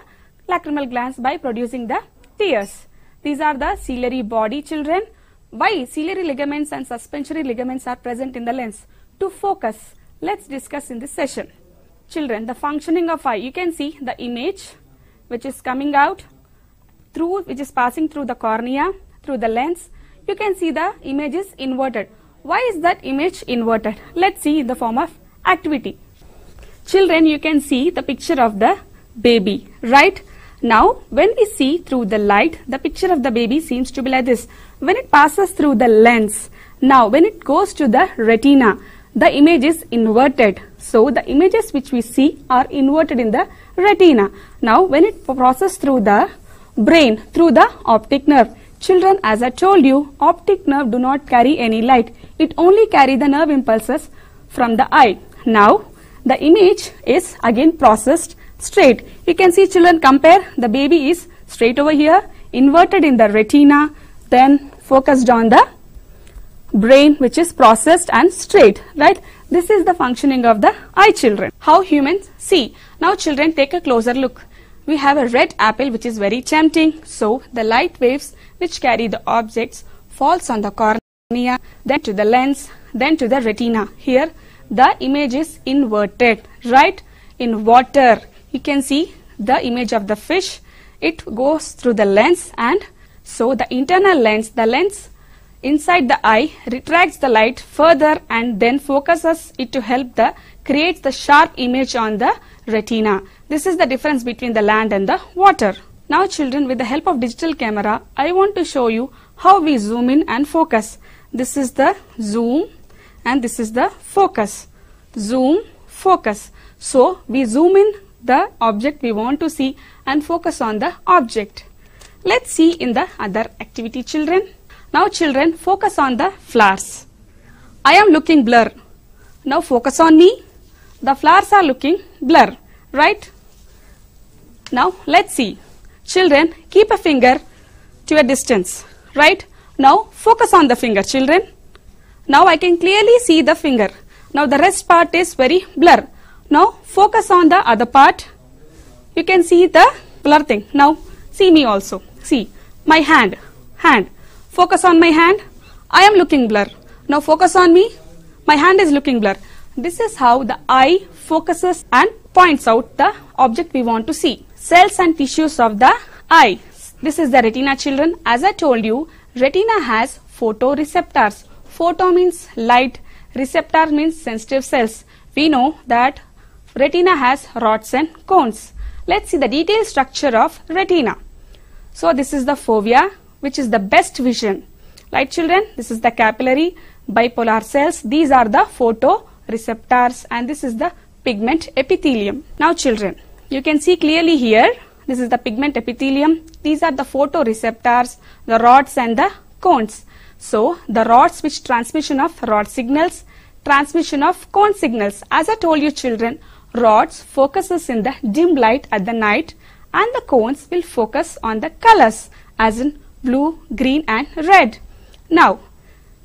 lacrimal glands by producing the tears. These are the ciliary body children. Why ciliary ligaments and suspensory ligaments are present in the lens? To focus. Let's discuss in this session. Children, the functioning of eye. You can see the image which is coming out through which is passing through the cornea, through the lens, you can see the image is inverted. Why is that image inverted? Let's see in the form of activity. Children, you can see the picture of the baby, right? Now, when we see through the light, the picture of the baby seems to be like this. When it passes through the lens, now when it goes to the retina, the image is inverted. So, the images which we see are inverted in the retina. Now, when it passes through the brain through the optic nerve. Children, as I told you, optic nerve do not carry any light. It only carry the nerve impulses from the eye. Now, the image is again processed straight. You can see children compare the baby is straight over here, inverted in the retina, then focused on the brain which is processed and straight, right? This is the functioning of the eye children. How humans see. Now children take a closer look we have a red apple which is very tempting. So the light waves which carry the objects falls on the cornea, then to the lens, then to the retina. Here the image is inverted, right? In water, you can see the image of the fish. It goes through the lens and so the internal lens, the lens inside the eye retracts the light further and then focuses it to help the creates the sharp image on the retina. This is the difference between the land and the water. Now children, with the help of digital camera, I want to show you how we zoom in and focus. This is the zoom and this is the focus. Zoom, focus. So we zoom in the object we want to see and focus on the object. Let's see in the other activity children. Now children, focus on the flowers. I am looking blur. Now focus on me the flowers are looking blur, right? Now let's see. Children, keep a finger to a distance, right? Now focus on the finger, children. Now I can clearly see the finger. Now the rest part is very blur. Now focus on the other part. You can see the blur thing. Now see me also. See my hand. Hand. Focus on my hand. I am looking blur. Now focus on me. My hand is looking blur. This is how the eye focuses and points out the object we want to see. Cells and tissues of the eye. This is the retina children. As I told you, retina has photoreceptors. Photo means light, receptor means sensitive cells. We know that retina has rods and cones. Let's see the detailed structure of retina. So this is the fovea which is the best vision. Light, children, this is the capillary bipolar cells. These are the photo receptors and this is the pigment epithelium. Now children, you can see clearly here, this is the pigment epithelium. These are the photoreceptors, the rods and the cones. So the rods which transmission of rod signals, transmission of cone signals. As I told you children, rods focuses in the dim light at the night and the cones will focus on the colors as in blue, green and red. Now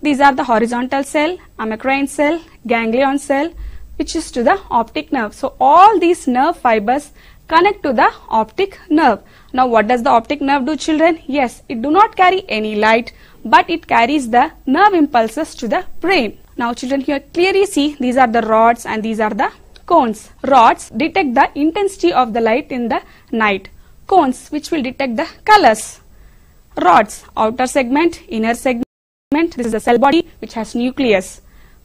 these are the horizontal cell, amacrine cell, ganglion cell, which is to the optic nerve. So all these nerve fibers connect to the optic nerve. Now what does the optic nerve do children? Yes, it do not carry any light but it carries the nerve impulses to the brain. Now children here clearly see these are the rods and these are the cones. Rods detect the intensity of the light in the night. Cones which will detect the colors. Rods outer segment, inner segment this is the cell body which has nucleus.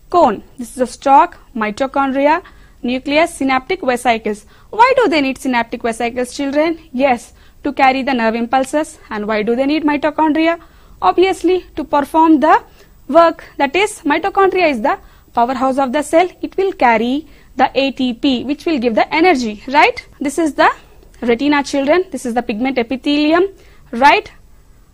Cone, this is the stalk, mitochondria, nucleus, synaptic vesicles. Why do they need synaptic vesicles children? Yes, to carry the nerve impulses and why do they need mitochondria? Obviously to perform the work that is mitochondria is the powerhouse of the cell. It will carry the ATP which will give the energy, right? This is the retina children, this is the pigment epithelium, right?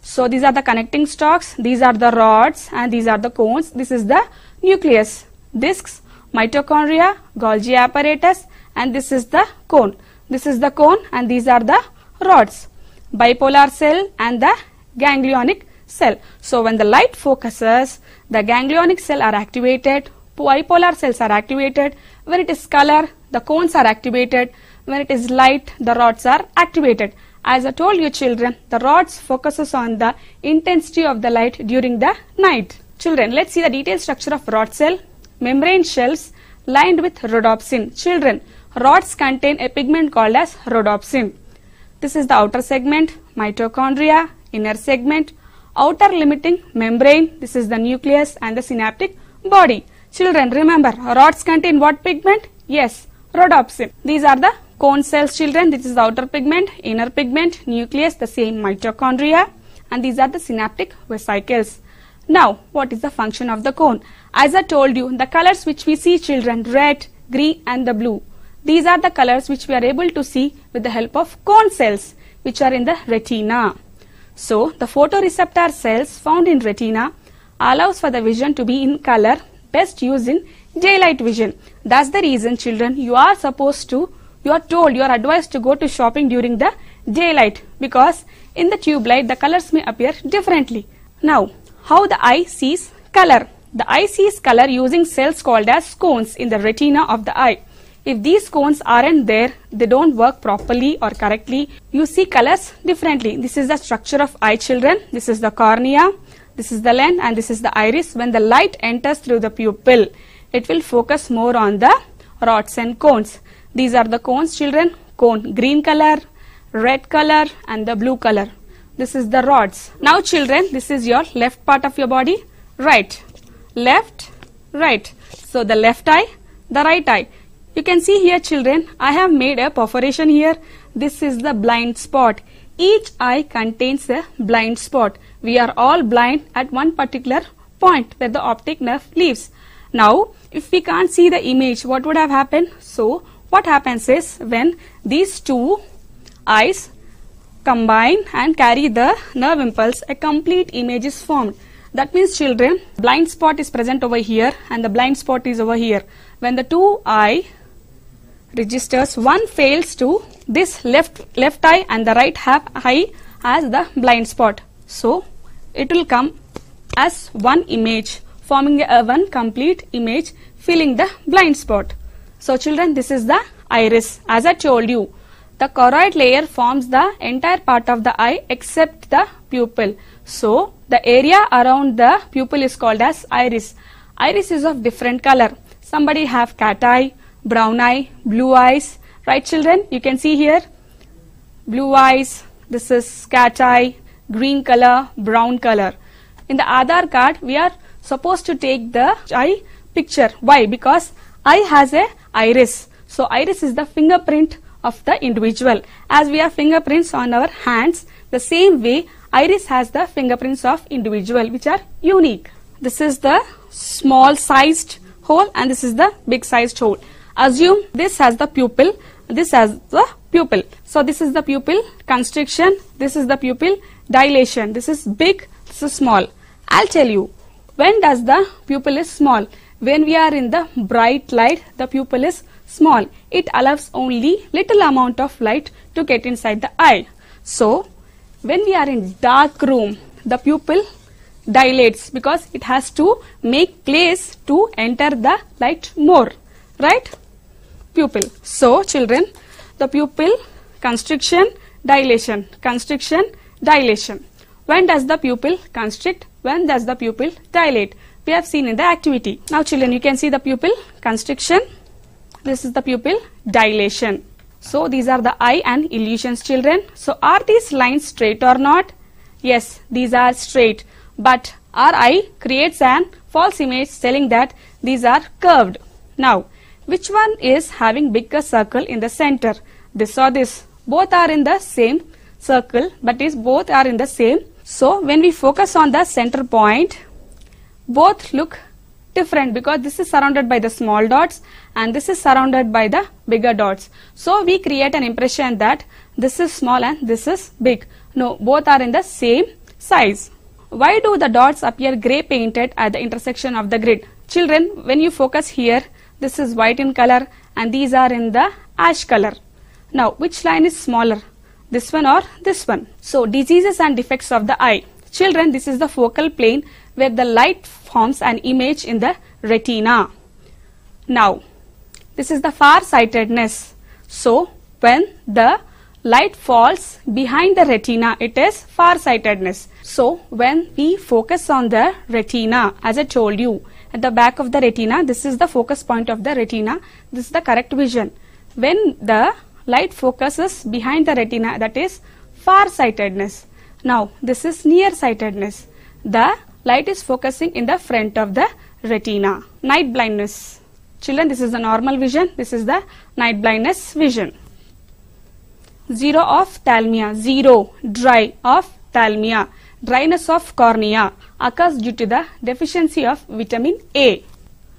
So these are the connecting stalks, these are the rods and these are the cones. This is the nucleus, discs, mitochondria, Golgi apparatus and this is the cone. This is the cone and these are the rods, bipolar cell and the ganglionic cell. So when the light focuses, the ganglionic cell are activated, bipolar cells are activated. When it is color, the cones are activated. When it is light, the rods are activated. As I told you children, the rods focuses on the intensity of the light during the night. Children, let's see the detailed structure of rod cell. Membrane shells lined with rhodopsin. Children, rods contain a pigment called as rhodopsin. This is the outer segment, mitochondria, inner segment, outer limiting membrane. This is the nucleus and the synaptic body. Children, remember, rods contain what pigment? Yes, rhodopsin. These are the Cone cells children, this is the outer pigment, inner pigment, nucleus, the same mitochondria and these are the synaptic vesicles. Now, what is the function of the cone? As I told you, the colors which we see children, red, green and the blue. These are the colors which we are able to see with the help of cone cells which are in the retina. So, the photoreceptor cells found in retina allows for the vision to be in color best used in daylight vision. That's the reason children you are supposed to you are told, you are advised to go to shopping during the daylight because in the tube light the colors may appear differently. Now, how the eye sees color? The eye sees color using cells called as cones in the retina of the eye. If these cones aren't there, they don't work properly or correctly, you see colors differently. This is the structure of eye children, this is the cornea, this is the lens and this is the iris. When the light enters through the pupil, it will focus more on the rods and cones. These are the cones children. Cone green color, red color and the blue color. This is the rods. Now children this is your left part of your body. Right, left, right. So the left eye, the right eye. You can see here children I have made a perforation here. This is the blind spot. Each eye contains a blind spot. We are all blind at one particular point where the optic nerve leaves. Now, if we can't see the image, what would have happened? So, what happens is when these two eyes combine and carry the nerve impulse, a complete image is formed. That means children, blind spot is present over here and the blind spot is over here. When the two eye registers, one fails to, this left, left eye and the right half eye as the blind spot. So, it will come as one image, forming a one complete image filling the blind spot. So children this is the iris as I told you the choroid layer forms the entire part of the eye except the pupil. So the area around the pupil is called as iris. Iris is of different color. Somebody have cat eye, brown eye, blue eyes. Right children you can see here blue eyes, this is cat eye, green color, brown color. In the Aadhaar card we are supposed to take the eye picture. Why? Because eye has a iris. So iris is the fingerprint of the individual. As we have fingerprints on our hands, the same way iris has the fingerprints of individual which are unique. This is the small sized hole and this is the big sized hole. Assume this has the pupil, this has the pupil. So this is the pupil constriction, this is the pupil dilation. This is big, this is small. I'll tell you, when does the pupil is small? when we are in the bright light the pupil is small it allows only little amount of light to get inside the eye so when we are in dark room the pupil dilates because it has to make place to enter the light more right pupil so children the pupil constriction dilation constriction dilation when does the pupil constrict when does the pupil dilate we have seen in the activity. Now children, you can see the pupil constriction. This is the pupil dilation. So these are the eye and illusions children. So are these lines straight or not? Yes, these are straight. But our eye creates an false image telling that these are curved. Now, which one is having bigger circle in the center? This or this? Both are in the same circle but is both are in the same. So when we focus on the center point, both look different because this is surrounded by the small dots and this is surrounded by the bigger dots. So we create an impression that this is small and this is big. No, both are in the same size. Why do the dots appear grey painted at the intersection of the grid? Children, when you focus here, this is white in color and these are in the ash color. Now, which line is smaller? This one or this one? So, diseases and defects of the eye. Children, this is the focal plane where the light forms an image in the retina. Now, this is the far-sightedness. So, when the light falls behind the retina, it is far-sightedness. So, when we focus on the retina, as I told you, at the back of the retina, this is the focus point of the retina, this is the correct vision. When the light focuses behind the retina, that is far-sightedness. Now, this is near-sightedness. The light is focusing in the front of the retina. Night blindness. Children, this is the normal vision. This is the night blindness vision. Zero of thalmia. Zero. Dry of thalmia. Dryness of cornea occurs due to the deficiency of vitamin A.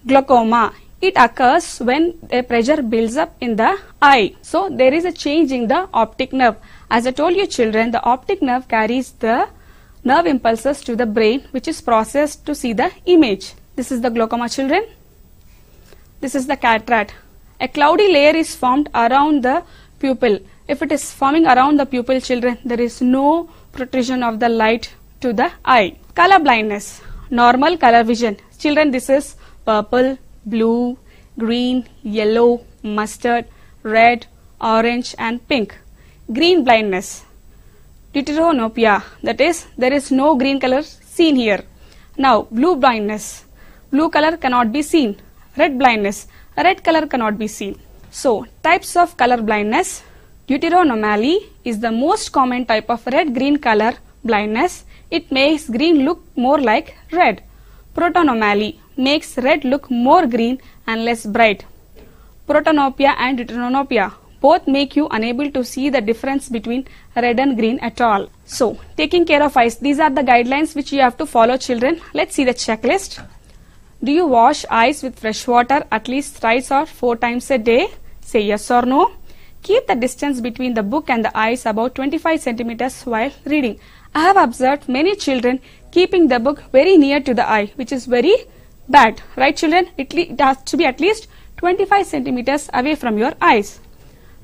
Glaucoma. It occurs when the pressure builds up in the eye. So, there is a change in the optic nerve. As I told you children, the optic nerve carries the nerve impulses to the brain which is processed to see the image. This is the glaucoma children. This is the cataract. A cloudy layer is formed around the pupil. If it is forming around the pupil children, there is no protrusion of the light to the eye. Color blindness. Normal color vision. Children, this is purple, blue, green, yellow, mustard, red, orange and pink. Green blindness deuteranopia that is there is no green color seen here. Now blue blindness blue color cannot be seen red blindness red color cannot be seen. So types of color blindness deuteranomaly is the most common type of red green color blindness it makes green look more like red. Protonomaly makes red look more green and less bright. Protonopia and deuteranopia both make you unable to see the difference between red and green at all. So, taking care of eyes, these are the guidelines which you have to follow children. Let's see the checklist. Do you wash eyes with fresh water at least thrice or four times a day? Say yes or no. Keep the distance between the book and the eyes about 25 centimeters while reading. I have observed many children keeping the book very near to the eye which is very bad. Right children? It, it has to be at least 25 centimeters away from your eyes.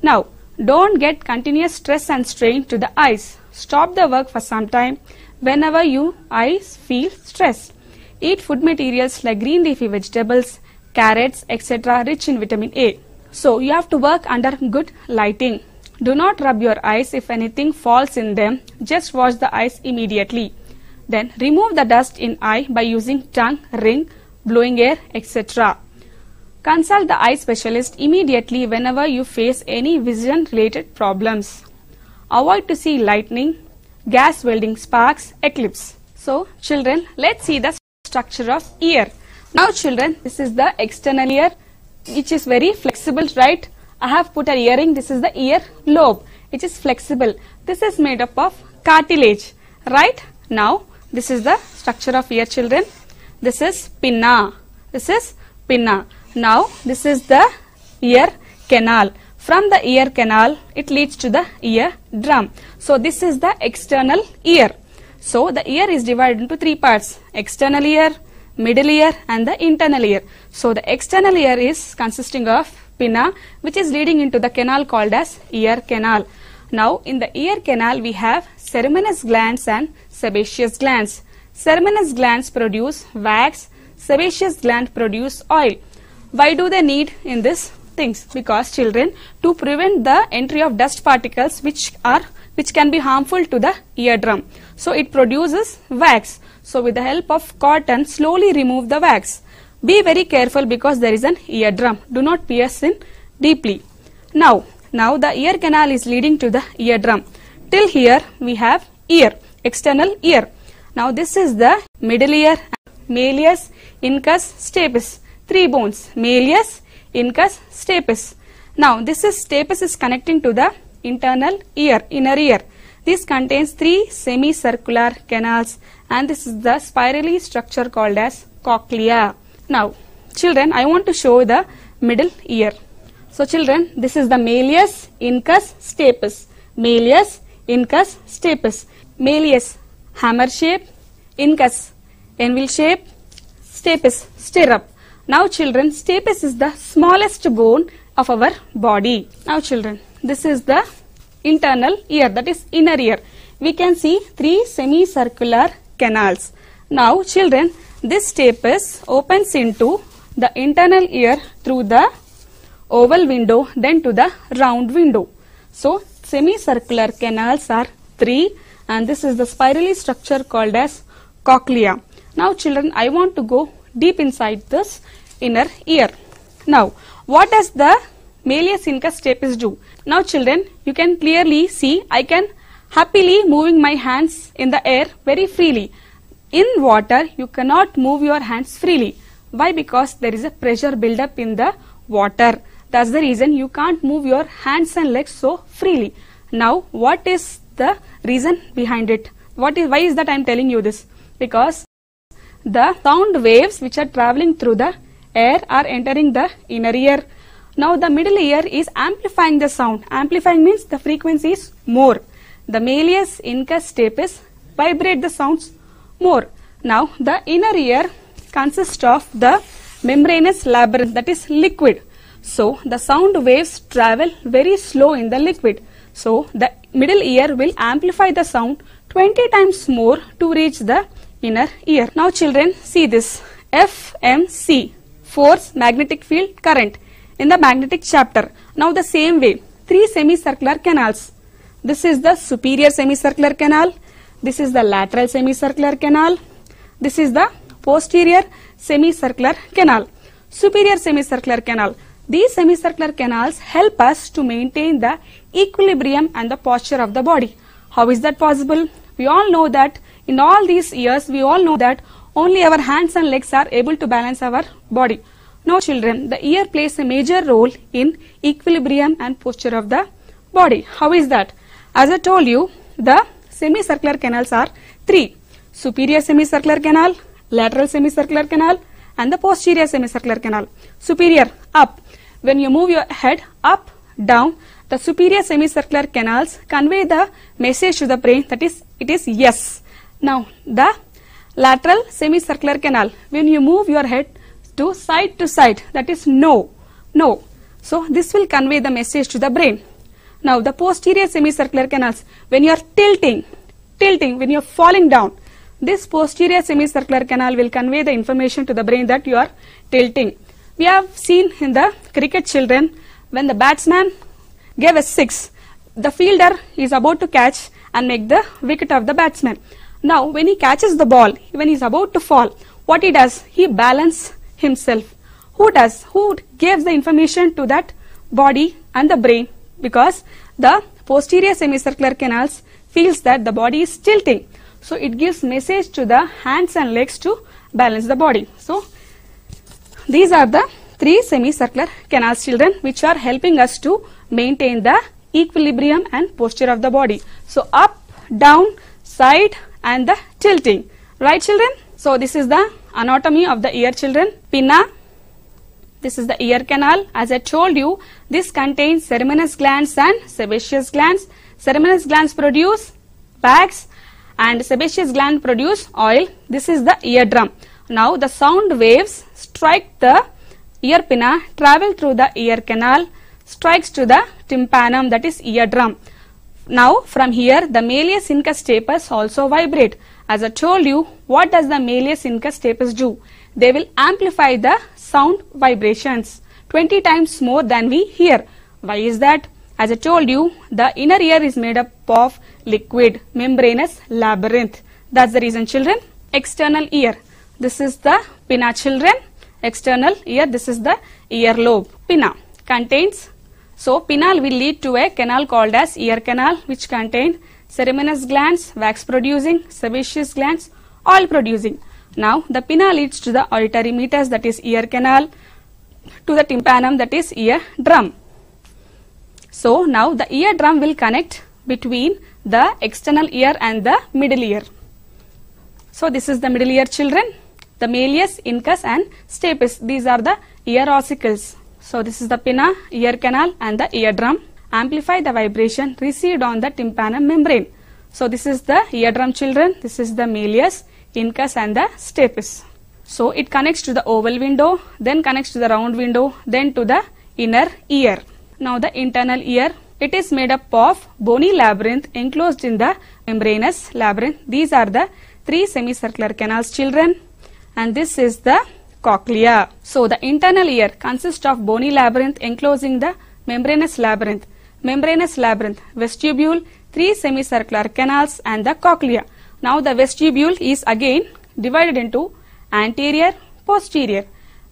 Now, don't get continuous stress and strain to the eyes. Stop the work for some time whenever your eyes feel stress. Eat food materials like green leafy vegetables, carrots, etc. rich in vitamin A. So, you have to work under good lighting. Do not rub your eyes if anything falls in them. Just wash the eyes immediately. Then remove the dust in eye by using tongue, ring, blowing air, etc. Consult the eye specialist immediately whenever you face any vision related problems. Avoid to see lightning, gas welding sparks, eclipse. So children, let's see the structure of ear. Now children, this is the external ear which is very flexible, right? I have put an earring, this is the ear lobe which is flexible. This is made up of cartilage, right? Now this is the structure of ear children. This is pinna. This is pinna. Now this is the ear canal. From the ear canal, it leads to the ear drum. So this is the external ear. So the ear is divided into three parts, external ear, middle ear and the internal ear. So the external ear is consisting of pinna which is leading into the canal called as ear canal. Now in the ear canal we have ceruminous glands and sebaceous glands. Ceruminous glands produce wax, sebaceous gland produce oil. Why do they need in this things? Because children, to prevent the entry of dust particles which are which can be harmful to the eardrum. So it produces wax. So with the help of cotton, slowly remove the wax. Be very careful because there is an eardrum. Do not pierce in deeply. Now, now the ear canal is leading to the eardrum. Till here we have ear, external ear. Now this is the middle ear, malleus, incus, stapes three bones, malleus, incus, stapes. Now this is stapes is connecting to the internal ear, inner ear. This contains three semicircular canals and this is the spirally structure called as cochlea. Now children I want to show the middle ear. So children this is the malleus, incus, stapes. Malleus, incus, stapes. Malleus hammer shape, incus anvil shape, stapes stirrup. Now children, stapes is the smallest bone of our body. Now children, this is the internal ear that is inner ear. We can see three semicircular canals. Now children, this stapes opens into the internal ear through the oval window then to the round window. So semicircular canals are three and this is the spirally structure called as cochlea. Now children, I want to go deep inside this inner ear. Now, what does the malleus incus stapes do? Now children, you can clearly see I can happily moving my hands in the air very freely. In water, you cannot move your hands freely. Why? Because there is a pressure buildup in the water. That's the reason you can't move your hands and legs so freely. Now, what is the reason behind it? What is why is that I am telling you this? Because the sound waves which are traveling through the air are entering the inner ear. Now the middle ear is amplifying the sound. Amplifying means the frequency is more. The malleus incus stapes vibrate the sounds more. Now the inner ear consists of the membranous labyrinth that is liquid. So the sound waves travel very slow in the liquid. So the middle ear will amplify the sound 20 times more to reach the inner ear. Now children see this FMC force, magnetic field, current in the magnetic chapter. Now the same way, three semicircular canals. This is the superior semicircular canal, this is the lateral semicircular canal, this is the posterior semicircular canal, superior semicircular canal. These semicircular canals help us to maintain the equilibrium and the posture of the body. How is that possible? We all know that in all these years, we all know that only our hands and legs are able to balance our body. Now, children, the ear plays a major role in equilibrium and posture of the body. How is that? As I told you, the semicircular canals are three. Superior semicircular canal, lateral semicircular canal and the posterior semicircular canal. Superior, up. When you move your head up, down, the superior semicircular canals convey the message to the brain that is, it is yes. Now, the lateral semicircular canal. When you move your head to side to side, that is no, no. So this will convey the message to the brain. Now the posterior semicircular canals, when you are tilting, tilting, when you are falling down, this posterior semicircular canal will convey the information to the brain that you are tilting. We have seen in the cricket children, when the batsman gave a six, the fielder is about to catch and make the wicket of the batsman. Now when he catches the ball, when he's about to fall, what he does? He balance himself. Who does? Who gives the information to that body and the brain? Because the posterior semicircular canals feels that the body is tilting. So it gives message to the hands and legs to balance the body. So these are the three semicircular canals children which are helping us to maintain the equilibrium and posture of the body. So up, down, side and the tilting. Right children? So this is the anatomy of the ear children. Pinna. This is the ear canal. As I told you, this contains ceruminous glands and sebaceous glands. Ceruminous glands produce bags and sebaceous gland produce oil. This is the eardrum. Now the sound waves strike the ear pinna, travel through the ear canal, strikes to the tympanum that is eardrum. Now from here the malleus incus stapes also vibrate. As I told you, what does the malleus incus stapes do? They will amplify the sound vibrations 20 times more than we hear. Why is that? As I told you, the inner ear is made up of liquid membranous labyrinth. That's the reason children. External ear. This is the pinna children. External ear. This is the ear lobe. Pinna contains so pinna will lead to a canal called as ear canal which contain ceruminous glands, wax producing, sebaceous glands, oil producing. Now the pinna leads to the auditory meatus that is ear canal to the tympanum that is ear drum. So now the ear drum will connect between the external ear and the middle ear. So this is the middle ear children, the malleus, incus and stapes. These are the ear ossicles. So this is the pinna, ear canal and the eardrum. Amplify the vibration received on the tympanum membrane. So this is the eardrum children, this is the malleus, incus and the stapes. So it connects to the oval window, then connects to the round window, then to the inner ear. Now the internal ear, it is made up of bony labyrinth enclosed in the membranous labyrinth. These are the three semicircular canals children and this is the cochlea. So the internal ear consists of bony labyrinth enclosing the membranous labyrinth, membranous labyrinth, vestibule, three semicircular canals and the cochlea. Now the vestibule is again divided into anterior, posterior.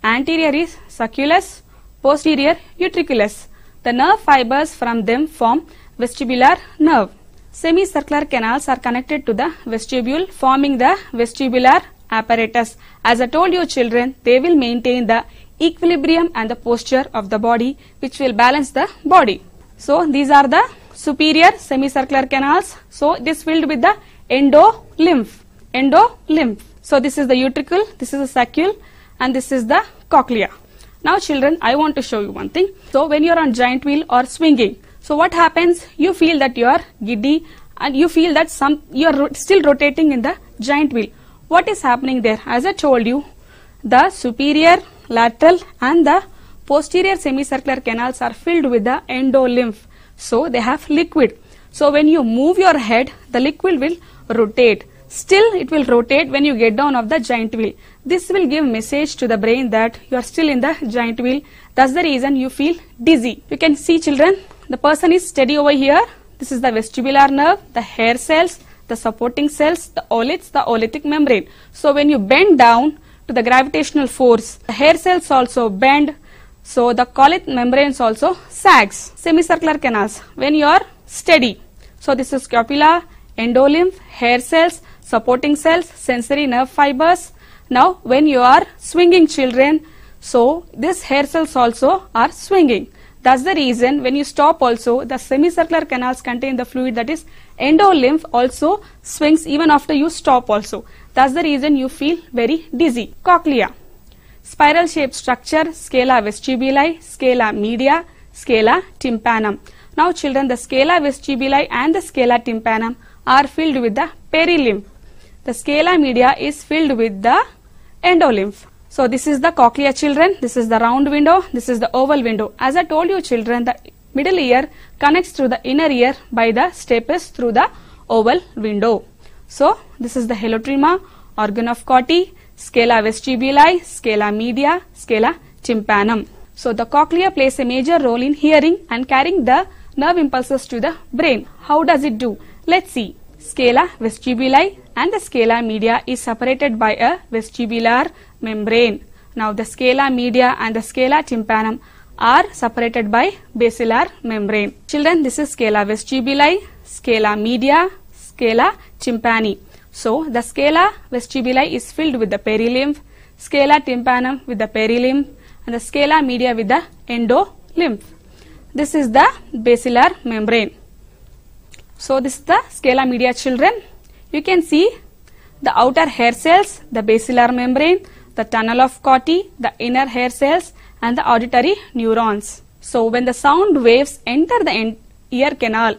Anterior is succulus, posterior utriculus. The nerve fibers from them form vestibular nerve. Semicircular canals are connected to the vestibule forming the vestibular apparatus. As I told you children, they will maintain the equilibrium and the posture of the body which will balance the body. So these are the superior semicircular canals. So it is filled with the endolymph. Endolymph. So this is the utricle, this is the saccule and this is the cochlea. Now children, I want to show you one thing. So when you are on giant wheel or swinging, so what happens? You feel that you are giddy and you feel that some you are still rotating in the giant wheel what is happening there as I told you the superior lateral and the posterior semicircular canals are filled with the endolymph so they have liquid so when you move your head the liquid will rotate still it will rotate when you get down of the giant wheel this will give message to the brain that you are still in the giant wheel that's the reason you feel dizzy you can see children the person is steady over here this is the vestibular nerve the hair cells the supporting cells, the olets, the oletic membrane. So when you bend down to the gravitational force, the hair cells also bend, so the collet membranes also sags. Semicircular canals, when you are steady. So this is scapula, endolymph, hair cells, supporting cells, sensory nerve fibers. Now when you are swinging children, so these hair cells also are swinging. That's the reason when you stop also the semicircular canals contain the fluid that is Endolymph also swings even after you stop also. That's the reason you feel very dizzy. Cochlea. Spiral shaped structure, scala vestibuli, scala media, scala tympanum. Now children, the scala vestibuli and the scala tympanum are filled with the perilymph. The scala media is filled with the endolymph. So this is the cochlea children, this is the round window, this is the oval window. As I told you children, the middle ear connects to the inner ear by the stapes through the oval window. So, this is the helotrima, organ of Corti, scala vestibuli, scala media, scala tympanum. So, the cochlea plays a major role in hearing and carrying the nerve impulses to the brain. How does it do? Let's see. Scala vestibuli and the scala media is separated by a vestibular membrane. Now, the scala media and the scala tympanum are separated by basilar membrane. Children, this is Scala vestibuli, Scala media, Scala tympani. So, the Scala vestibuli is filled with the perilymph, Scala tympanum with the perilymph and the Scala media with the endolymph. This is the basilar membrane. So, this is the Scala media children. You can see the outer hair cells, the basilar membrane, the tunnel of Corti, the inner hair cells and the auditory neurons. So when the sound waves enter the ear canal,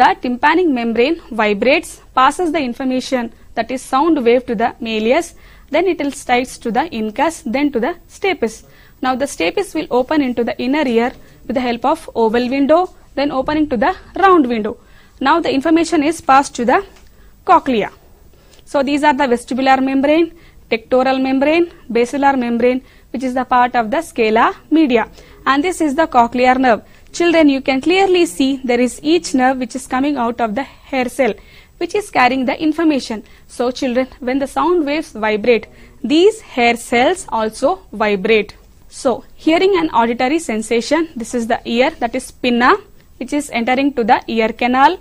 the tympanic membrane vibrates, passes the information that is sound wave to the malleus, then it will slides to the incus, then to the stapes. Now the stapes will open into the inner ear with the help of oval window, then opening to the round window. Now the information is passed to the cochlea. So these are the vestibular membrane, tectoral membrane, basilar membrane which is the part of the scala media. And this is the cochlear nerve. Children, you can clearly see there is each nerve which is coming out of the hair cell which is carrying the information. So children, when the sound waves vibrate, these hair cells also vibrate. So hearing and auditory sensation, this is the ear that is pinna which is entering to the ear canal,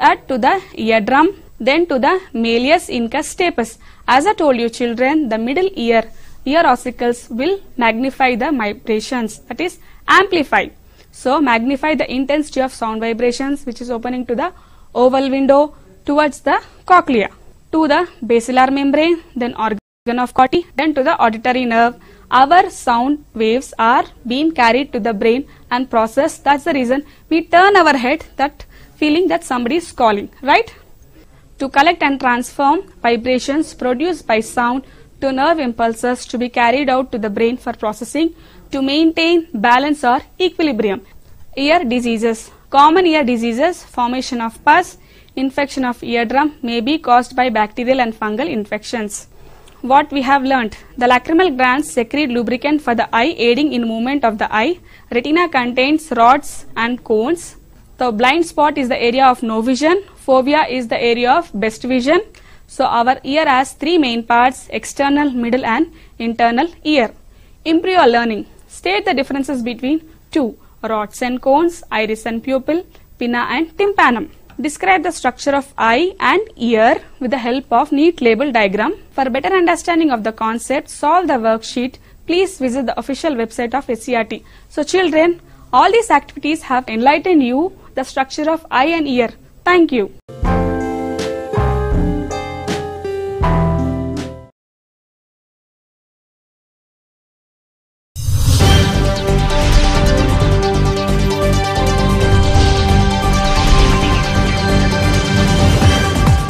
at uh, to the eardrum, then to the malleus incus stapes. As I told you children, the middle ear ear ossicles will magnify the vibrations, that is amplify. So magnify the intensity of sound vibrations which is opening to the oval window towards the cochlea, to the basilar membrane, then organ of Corti, then to the auditory nerve. Our sound waves are being carried to the brain and processed. That's the reason we turn our head that feeling that somebody is calling, right? To collect and transform vibrations produced by sound to nerve impulses to be carried out to the brain for processing to maintain balance or equilibrium. Ear diseases. Common ear diseases, formation of pus, infection of eardrum may be caused by bacterial and fungal infections. What we have learnt, the lacrimal glands secrete lubricant for the eye aiding in movement of the eye. Retina contains rods and cones. The blind spot is the area of no vision. Phobia is the area of best vision. So our ear has three main parts, external, middle and internal ear. Improve your learning. State the differences between two, rods and cones, iris and pupil, pinna and tympanum. Describe the structure of eye and ear with the help of neat label diagram. For better understanding of the concept, solve the worksheet. Please visit the official website of SCRT. So children, all these activities have enlightened you the structure of eye and ear. Thank you.